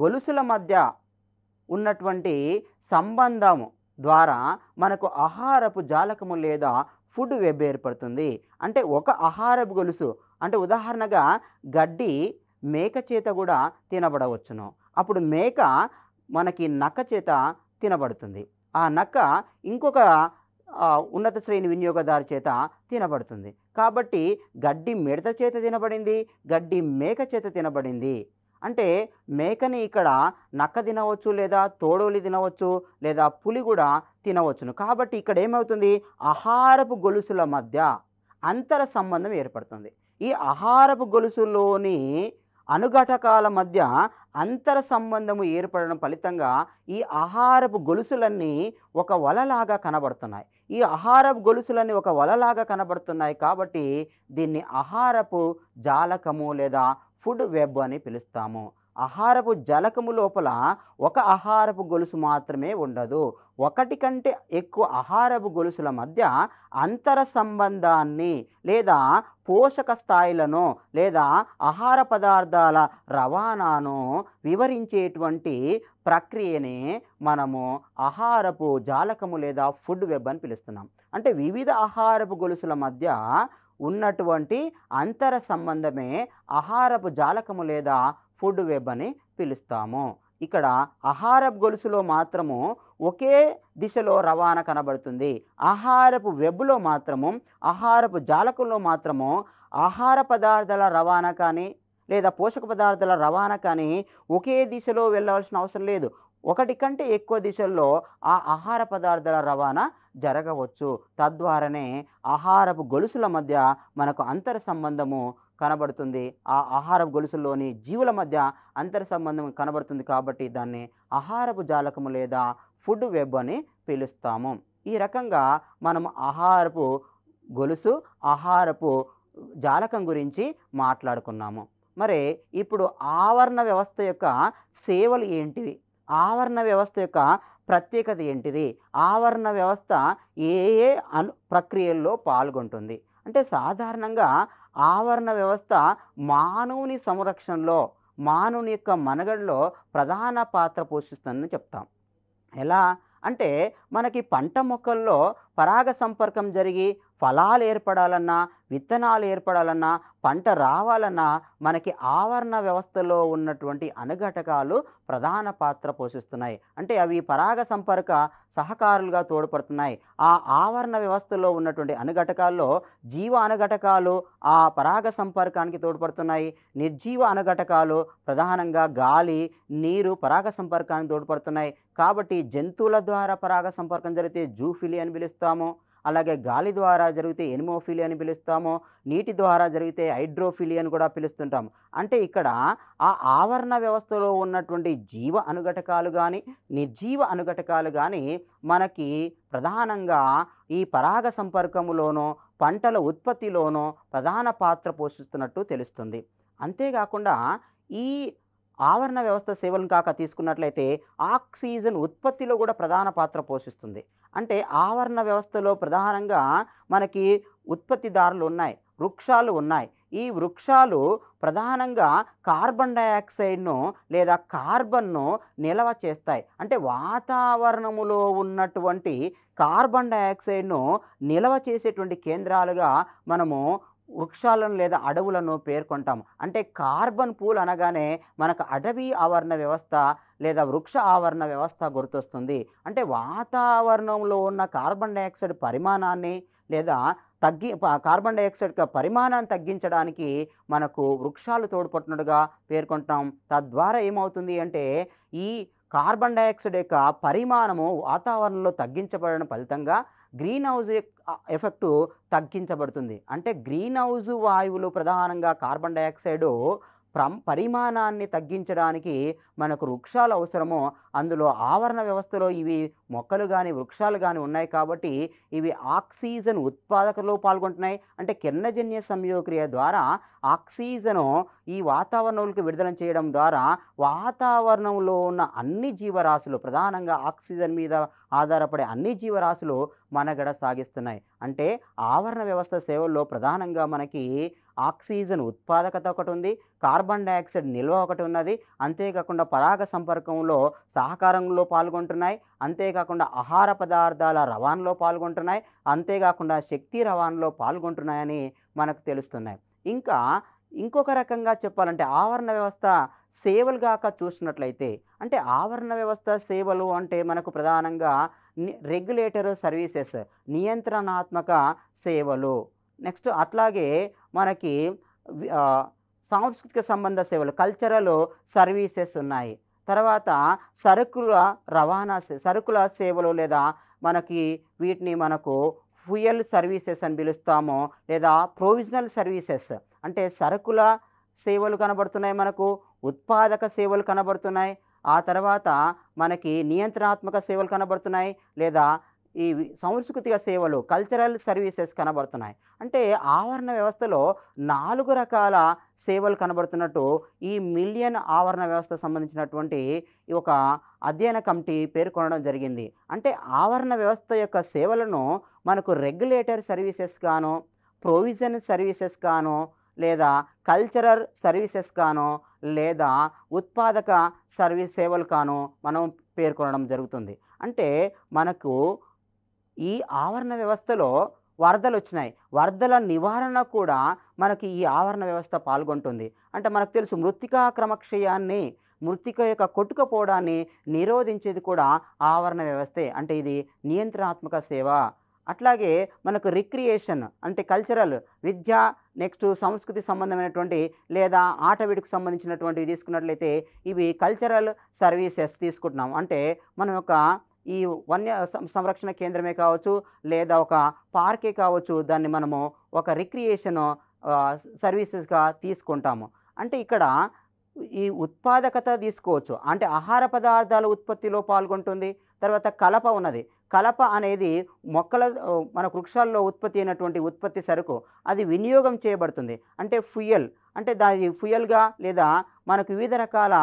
గొలుసుల మధ్య ఉన్నటువంటి సంబంధము ద్వారా మనకు ఆహారపు జాలకము లేదా ఫుడ్ వెబ్ ఏర్పడుతుంది అంటే ఒక ఆహారపు గొలుసు అంటే ఉదాహరణగా గడ్డి మేక చేత కూడా తినబడవచ్చును అప్పుడు మేక మనకి నక్క చేత తినబడుతుంది ఆ నక్క ఇంకొక ఉన్నత శ్రేణి వినియోగదారు చేత తినబడుతుంది కాబట్టి గడ్డి మిడత చేత తినబడింది గడ్డి మేక చేత తినబడింది అంటే మేకని ఇక్కడ నక్క తినవచ్చు లేదా తోడోలి తినవచ్చు లేదా పులి కూడా తినవచ్చును కాబట్టి ఇక్కడ ఏమవుతుంది ఆహారపు గొలుసుల మధ్య అంతర సంబంధం ఏర్పడుతుంది ఈ ఆహారపు గొలుసులోని అనుఘటకాల మధ్య అంతర సంబంధము ఏర్పడడం ఫలితంగా ఈ ఆహారపు గొలుసులన్నీ ఒక వలలాగా కనబడుతున్నాయి ఈ ఆహారపు గొలుసులన్నీ ఒక వలలాగా కనబడుతున్నాయి కాబట్టి దీన్ని ఆహారపు జాలకము లేదా ఫుడ్ వెబ్ అని పిలుస్తాము ఆహారపు జలకము లోపల ఒక ఆహారపు గొలుసు మాత్రమే ఉండదు ఒకటి కంటే ఎక్కువ ఆహారపు గొలుసుల మధ్య అంతర సంబంధాన్ని లేదా పోషక స్థాయిలను లేదా ఆహార పదార్థాల రవాణాను వివరించేటువంటి ప్రక్రియనే మనము ఆహారపు జాలకము లేదా ఫుడ్ వెబ్ అని పిలుస్తున్నాం అంటే వివిధ ఆహారపు గొలుసుల మధ్య ఉన్నటువంటి అంతర సంబంధమే ఆహారపు జాలకము లేదా ఫుడ్ వెబ్ అని పిలుస్తాము ఇక్కడ ఆహారపు గొలుసులో మాత్రము ఒకే దిశలో రవాణా కనబడుతుంది ఆహారపు వెబ్లో మాత్రము ఆహారపు జాలకంలో మాత్రము ఆహార పదార్థాల రవాణా కానీ లేదా పోషక పదార్థాల రవాణా కానీ ఒకే దిశలో వెళ్ళవలసిన అవసరం లేదు ఒకటి కంటే ఎక్కువ దిశల్లో ఆ ఆహార పదార్థాల రవాణా జరగవచ్చు తద్వారానే ఆహారపు గొలుసుల మధ్య మనకు అంతర సంబంధము కనబడుతుంది ఆ ఆహారపు గొలుసుల్లోని జీవుల మధ్య అంతర సంబంధం కనబడుతుంది కాబట్టి దాన్ని ఆహారపు జాలకము లేదా ఫుడ్ వెబ్ అని పిలుస్తాము ఈ రకంగా మనం ఆహారపు గొలుసు ఆహారపు జాలకం గురించి మాట్లాడుకున్నాము మరి ఇప్పుడు ఆవరణ వ్యవస్థ యొక్క సేవలు ఏంటివి ఆవరణ వ్యవస్థ యొక్క ప్రత్యేకత ఏంటిది ఆవరణ వ్యవస్థ ఏ ఏ అను ప్రక్రియల్లో పాల్గొంటుంది అంటే సాధారణంగా ఆవరణ వ్యవస్థ మానవుని సంరక్షణలో మానవుని యొక్క మనగడలో ప్రధాన పాత్ర పోషిస్తుందని చెప్తాం ఎలా అంటే మనకి పంట మొక్కల్లో పరాగ సంపర్కం జరిగి ఫలాలు ఏర్పడాలన్నా విత్తనాలు ఏర్పడాలన్నా పంట రావాలన్నా మనకి ఆవరణ వ్యవస్థలో ఉన్నటువంటి అనుఘటకాలు ప్రధాన పాత్ర పోషిస్తున్నాయి అంటే అవి పరాగ సంపర్క సహకారులుగా తోడ్పడుతున్నాయి ఆ ఆవరణ వ్యవస్థలో ఉన్నటువంటి అనుఘటకాల్లో జీవ అనుఘటకాలు ఆ పరాగ సంపర్కానికి తోడ్పడుతున్నాయి నిర్జీవ అనుఘటకాలు ప్రధానంగా గాలి నీరు పరాగ సంపర్కానికి తోడ్పడుతున్నాయి కాబట్టి జంతువుల ద్వారా పరాగ సంపర్కం జరిగితే జూఫిలి అని పిలుస్తారు పిలుస్తామో అలాగే గాలి ద్వారా జరిగితే ఎనిమోఫిలి అని పిలుస్తాము నీటి ద్వారా జరిగితే హైడ్రోఫిలి అని కూడా పిలుస్తుంటాము అంటే ఇక్కడ ఆ ఆవరణ వ్యవస్థలో ఉన్నటువంటి జీవ అనుఘటకాలు కానీ నిర్జీవ అనుఘటకాలు కానీ మనకి ప్రధానంగా ఈ పరాగ సంపర్కములోనో పంటల ఉత్పత్తిలోనో ప్రధాన పాత్ర పోషిస్తున్నట్టు తెలుస్తుంది అంతేకాకుండా ఈ ఆవరణ వ్యవస్థ సేవలను కాక తీసుకున్నట్లయితే ఆక్సిజన్ ఉత్పత్తిలో కూడా ప్రధాన పాత్ర పోషిస్తుంది అంటే ఆవరణ వ్యవస్థలో ప్రధానంగా మనకి ఉత్పత్తిదారులు ఉన్నాయి వృక్షాలు ఉన్నాయి ఈ వృక్షాలు ప్రధానంగా కార్బన్ డయాక్సైడ్ను లేదా కార్బన్ను నిల్వ చేస్తాయి అంటే వాతావరణములో ఉన్నటువంటి కార్బన్ డయాక్సైడ్ను నిల్వ చేసేటువంటి కేంద్రాలుగా మనము వృక్షాలను లేదా అడవులను పేర్కొంటాం అంటే కార్బన్ పూల్ అనగానే మనకు అడవి ఆవరణ వ్యవస్థ లేదా వృక్ష ఆవరణ వ్యవస్థ గుర్తొస్తుంది అంటే వాతావరణంలో ఉన్న కార్బన్ డైఆక్సైడ్ పరిమాణాన్ని లేదా తగ్గి కార్బన్ డైఆక్సైడ్ యొక్క పరిమాణాన్ని తగ్గించడానికి మనకు వృక్షాలు తోడ్పడుతున్నట్టుగా పేర్కొంటాం తద్వారా ఏమవుతుంది అంటే ఈ కార్బన్ డైఆక్సైడ్ యొక్క పరిమాణము వాతావరణంలో తగ్గించబడిన ఫలితంగా గ్రీన్ హౌస్ ఎఫెక్టు తగ్గించబడుతుంది అంటే గ్రీన్ హౌస్ వాయువులు ప్రధానంగా కార్బన్ డైఆక్సైడ్ ప్రం పరిమాణాన్ని తగ్గించడానికి మనకు వృక్షాలు అవసరము అందులో ఆవరణ వ్యవస్థలో ఇవి మొక్కలు కానీ వృక్షాలు కానీ ఉన్నాయి కాబట్టి ఇవి ఆక్సిజన్ ఉత్పాదకలో పాల్గొంటున్నాయి అంటే కిరణజన్య సంయోక్రియ ద్వారా ఆక్సిజను ఈ వాతావరణంలోకి విడుదల చేయడం ద్వారా వాతావరణంలో ఉన్న అన్ని జీవరాశులు ప్రధానంగా ఆక్సిజన్ మీద ఆధారపడే అన్ని జీవరాశులు మనగడ సాగిస్తున్నాయి అంటే ఆవరణ వ్యవస్థ సేవల్లో ప్రధానంగా మనకి ఆక్సిజన్ ఉత్పాదకత ఒకటి ఉంది కార్బన్ డైఆక్సైడ్ నిల్వ ఒకటి ఉన్నది అంతేకాకుండా పరాగ సంపర్కంలో సహకారంలో పాల్గొంటున్నాయి అంతేకాకుండా ఆహార పదార్థాల రవాణాలో పాల్గొంటున్నాయి అంతేకాకుండా శక్తి రవాణాలో పాల్గొంటున్నాయని మనకు తెలుస్తున్నాయి ఇంకా ఇంకొక రకంగా చెప్పాలంటే ఆవరణ వ్యవస్థ సేవలుగాక చూసినట్లయితే అంటే ఆవరణ వ్యవస్థ సేవలు అంటే మనకు ప్రధానంగా రెగ్యులేటర్ సర్వీసెస్ నియంత్రణాత్మక సేవలు నెక్స్ట్ అట్లాగే మనకి సాంస్కృతిక సంబంధ సేవలు కల్చరల్ సర్వీసెస్ ఉన్నాయి తర్వాత సరుకుల రవాణా సరుకుల సేవలు లేదా మనకి వీటిని మనకు ఫ్యూయల్ సర్వీసెస్ అని పిలుస్తాము లేదా ప్రొవిజనల్ సర్వీసెస్ అంటే సరుకుల సేవలు కనబడుతున్నాయి మనకు ఉత్పాదక సేవలు కనబడుతున్నాయి ఆ తర్వాత మనకి నియంత్రణాత్మక సేవలు కనబడుతున్నాయి లేదా ఈ సాంస్కృతిక సేవలు కల్చరల్ సర్వీసెస్ కనబడుతున్నాయి అంటే ఆవరణ వ్యవస్థలో నాలుగు రకాల సేవలు కనబడుతున్నట్టు ఈ మిలియన్ ఆవరణ వ్యవస్థ సంబంధించినటువంటి ఒక అధ్యయన కమిటీ పేర్కొనడం జరిగింది అంటే ఆవరణ వ్యవస్థ యొక్క సేవలను మనకు రెగ్యులేటర్ సర్వీసెస్ గాను ప్రొవిజన్ సర్వీసెస్ గాను లేదా కల్చరల్ సర్వీసెస్ కానో లేదా ఉత్పాదక సర్వీస్ సేవలు కానో మనం పేర్కొనడం జరుగుతుంది అంటే మనకు ఈ ఆవరణ వ్యవస్థలో వరదలు వచ్చినాయి వరదల నివారణ కూడా మనకి ఈ ఆవరణ వ్యవస్థ పాల్గొంటుంది అంటే మనకు తెలుసు మృతికా క్రమక్షయాన్ని మృతిక యొక్క కొట్టుకపోవడాన్ని నిరోధించేది కూడా ఆవరణ వ్యవస్థే అంటే ఇది నియంత్రణాత్మక సేవ అట్లాగే మనకు రిక్రియేషన్ అంటే కల్చరల్ విద్య నెక్స్ట్ సంస్కృతి సంబంధమైనటువంటి లేదా ఆట సంబంధించినటువంటివి తీసుకున్నట్లయితే ఇవి కల్చరల్ సర్వీసెస్ తీసుకుంటున్నాం అంటే మనం ఒక ఈ వన్య సంరక్షణ కేంద్రమే కావచ్చు లేదా ఒక పార్కే కావచ్చు దాన్ని మనము ఒక రిక్రియేషన్ సర్వీసెస్గా తీసుకుంటాము అంటే ఇక్కడ ఈ ఉత్పాదకత తీసుకోవచ్చు అంటే ఆహార పదార్థాల ఉత్పత్తిలో పాల్గొంటుంది తర్వాత కలప ఉన్నది కలప అనేది మొక్కల మన వృక్షాల్లో ఉత్పత్తి అయినటువంటి ఉత్పత్తి సరుకు అది వినియోగం చేయబడుతుంది అంటే ఫుయల్ అంటే దాని ఫుయల్గా లేదా మనకు వివిధ రకాల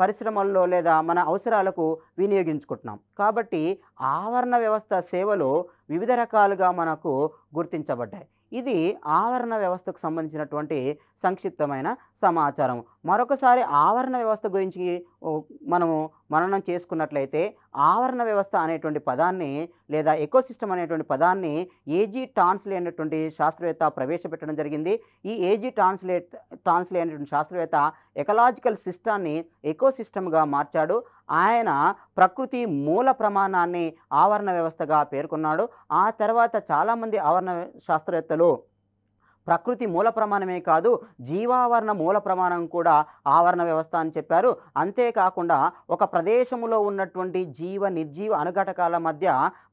పరిశ్రమల్లో లేదా మన అవసరాలకు వినియోగించుకుంటున్నాం కాబట్టి ఆవరణ వ్యవస్థ సేవలు వివిధ రకాలుగా మనకు గుర్తించబడ్డాయి ఇది ఆవరణ వ్యవస్థకు సంబంధించినటువంటి సంక్షిప్తమైన సమాచారం మరొకసారి ఆవరణ వ్యవస్థ గురించి మనము మననం చేసుకున్నట్లయితే ఆవరణ వ్యవస్థ అనేటువంటి పదాన్ని లేదా ఎకోసిస్టమ్ అనేటువంటి పదాన్ని ఏజీ టాన్స్లే అనేటువంటి శాస్త్రవేత్త ప్రవేశపెట్టడం జరిగింది ఈ ఏజీ టాన్స్లే టాన్స్లే అనేటువంటి శాస్త్రవేత్త ఎకలాజికల్ సిస్టాన్ని ఎకోసిస్టమ్గా మార్చాడు ఆయన ప్రకృతి మూల ప్రమాణాన్ని ఆవరణ వ్యవస్థగా పేర్కొన్నాడు ఆ తర్వాత చాలామంది ఆవరణ శాస్త్రవేత్తలు ప్రకృతి మూల ప్రమాణమే కాదు జీవావరణ మూల ప్రమాణం కూడా ఆవరణ వ్యవస్థ అని చెప్పారు అంతేకాకుండా ఒక ప్రదేశంలో ఉన్నటువంటి జీవ నిర్జీవ అనుఘటకాల మధ్య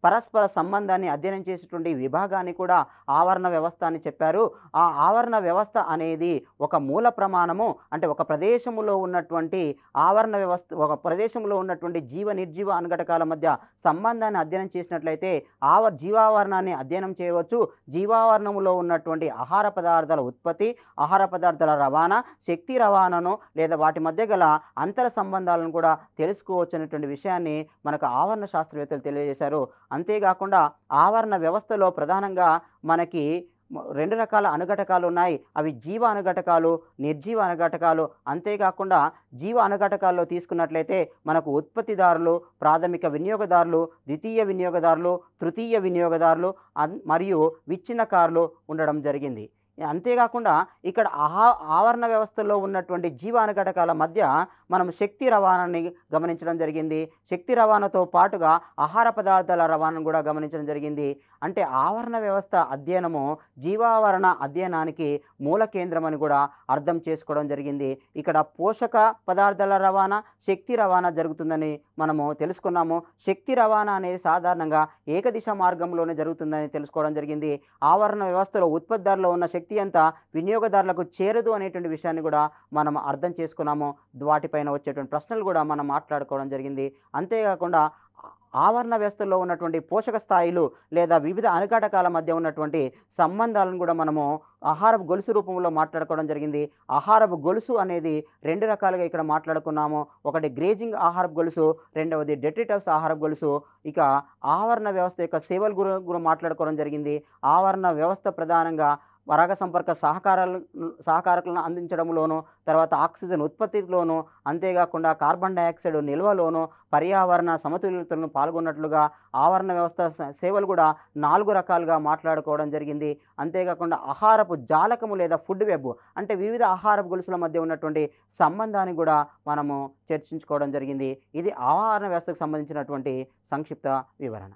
పరస్పర సంబంధాన్ని అధ్యయనం చేసేటువంటి విభాగాన్ని కూడా ఆవరణ వ్యవస్థ అని చెప్పారు ఆ ఆవరణ వ్యవస్థ అనేది ఒక మూల ప్రమాణము అంటే ఒక ప్రదేశంలో ఉన్నటువంటి ఆవరణ వ్యవస్థ ఒక ప్రదేశంలో ఉన్నటువంటి జీవ నిర్జీవ అనుఘటకాల మధ్య సంబంధాన్ని అధ్యయనం చేసినట్లయితే ఆవ జీవావరణాన్ని అధ్యయనం చేయవచ్చు జీవావరణంలో ఉన్నటువంటి ఆహార పదార్థాల ఉత్పత్తి ఆహార పదార్థాల రవాణా శక్తి రవాణాను లేదా వాటి మధ్య గల అంతర సంబంధాలను కూడా తెలుసుకోవచ్చు అనేటువంటి విషయాన్ని మనకు ఆవరణ శాస్త్రవేత్తలు తెలియజేశారు అంతేకాకుండా ఆవరణ వ్యవస్థలో ప్రధానంగా మనకి రెండు రకాల అనుఘటకాలు ఉన్నాయి అవి జీవ అనుఘటకాలు నిర్జీవ అనుఘటకాలు అంతేకాకుండా జీవ అనుఘటకాల్లో తీసుకున్నట్లయితే మనకు ఉత్పత్తిదారులు ప్రాథమిక వినియోగదారులు ద్వితీయ వినియోగదారులు తృతీయ వినియోగదారులు మరియు విచ్ఛిన్నకారులు ఉండడం జరిగింది అంతేకాకుండా ఇక్కడ ఆహా ఆవరణ వ్యవస్థలో ఉన్నటువంటి జీవాను ఘటకాల మధ్య మనం శక్తి రవాణాని గమనించడం జరిగింది శక్తి రవాణాతో పాటుగా ఆహార పదార్థాల రవాణాను కూడా గమనించడం జరిగింది అంటే ఆవరణ వ్యవస్థ అధ్యయనము జీవావరణ అధ్యయనానికి మూల కేంద్రం అని కూడా అర్థం చేసుకోవడం జరిగింది ఇక్కడ పోషక పదార్థాల రవాణా శక్తి రవాణా జరుగుతుందని మనము తెలుసుకున్నాము శక్తి రవాణా అనేది సాధారణంగా ఏకదిశ మార్గంలోనే జరుగుతుందని తెలుసుకోవడం జరిగింది ఆవరణ వ్యవస్థలో ఉత్పత్తిదారులో ఉన్న శక్తి శక్తి అంతా వినియోగదారులకు చేరదు అనేటువంటి విషయాన్ని కూడా మనం అర్థం చేసుకున్నాము వాటిపైన వచ్చేటువంటి ప్రశ్నలు కూడా మనం మాట్లాడుకోవడం జరిగింది అంతేకాకుండా ఆవరణ వ్యవస్థలో ఉన్నటువంటి పోషక స్థాయిలు లేదా వివిధ అనుఘాటకాల మధ్య ఉన్నటువంటి సంబంధాలను కూడా మనము ఆహారపు గొలుసు రూపంలో మాట్లాడుకోవడం జరిగింది ఆహారపు గొలుసు అనేది రెండు రకాలుగా ఇక్కడ మాట్లాడుకున్నాము ఒకటి గ్రేజింగ్ ఆహారపు గొలుసు రెండవది డెట్రిటవ్స్ ఆహారపు గొలుసు ఇక ఆవరణ వ్యవస్థ యొక్క సేవల గురించి మాట్లాడుకోవడం జరిగింది ఆవరణ వ్యవస్థ ప్రధానంగా పరాగ సంపర్క సహకారాలు సహకారకులను అందించడంలోనూ తర్వాత ఆక్సిజన్ ఉత్పత్తిలోనూ అంతేకాకుండా కార్బన్ డైఆక్సైడ్ నిల్వలోనూ పర్యావరణ సమతుల్యతలను పాల్గొన్నట్లుగా ఆవరణ వ్యవస్థ సేవలు కూడా నాలుగు రకాలుగా మాట్లాడుకోవడం జరిగింది అంతేకాకుండా ఆహారపు జాలకము లేదా ఫుడ్ వెబ్ అంటే వివిధ ఆహారపు గొలుసుల మధ్య ఉన్నటువంటి సంబంధాన్ని కూడా మనము చర్చించుకోవడం జరిగింది ఇది ఆవరణ వ్యవస్థకు సంబంధించినటువంటి సంక్షిప్త వివరణ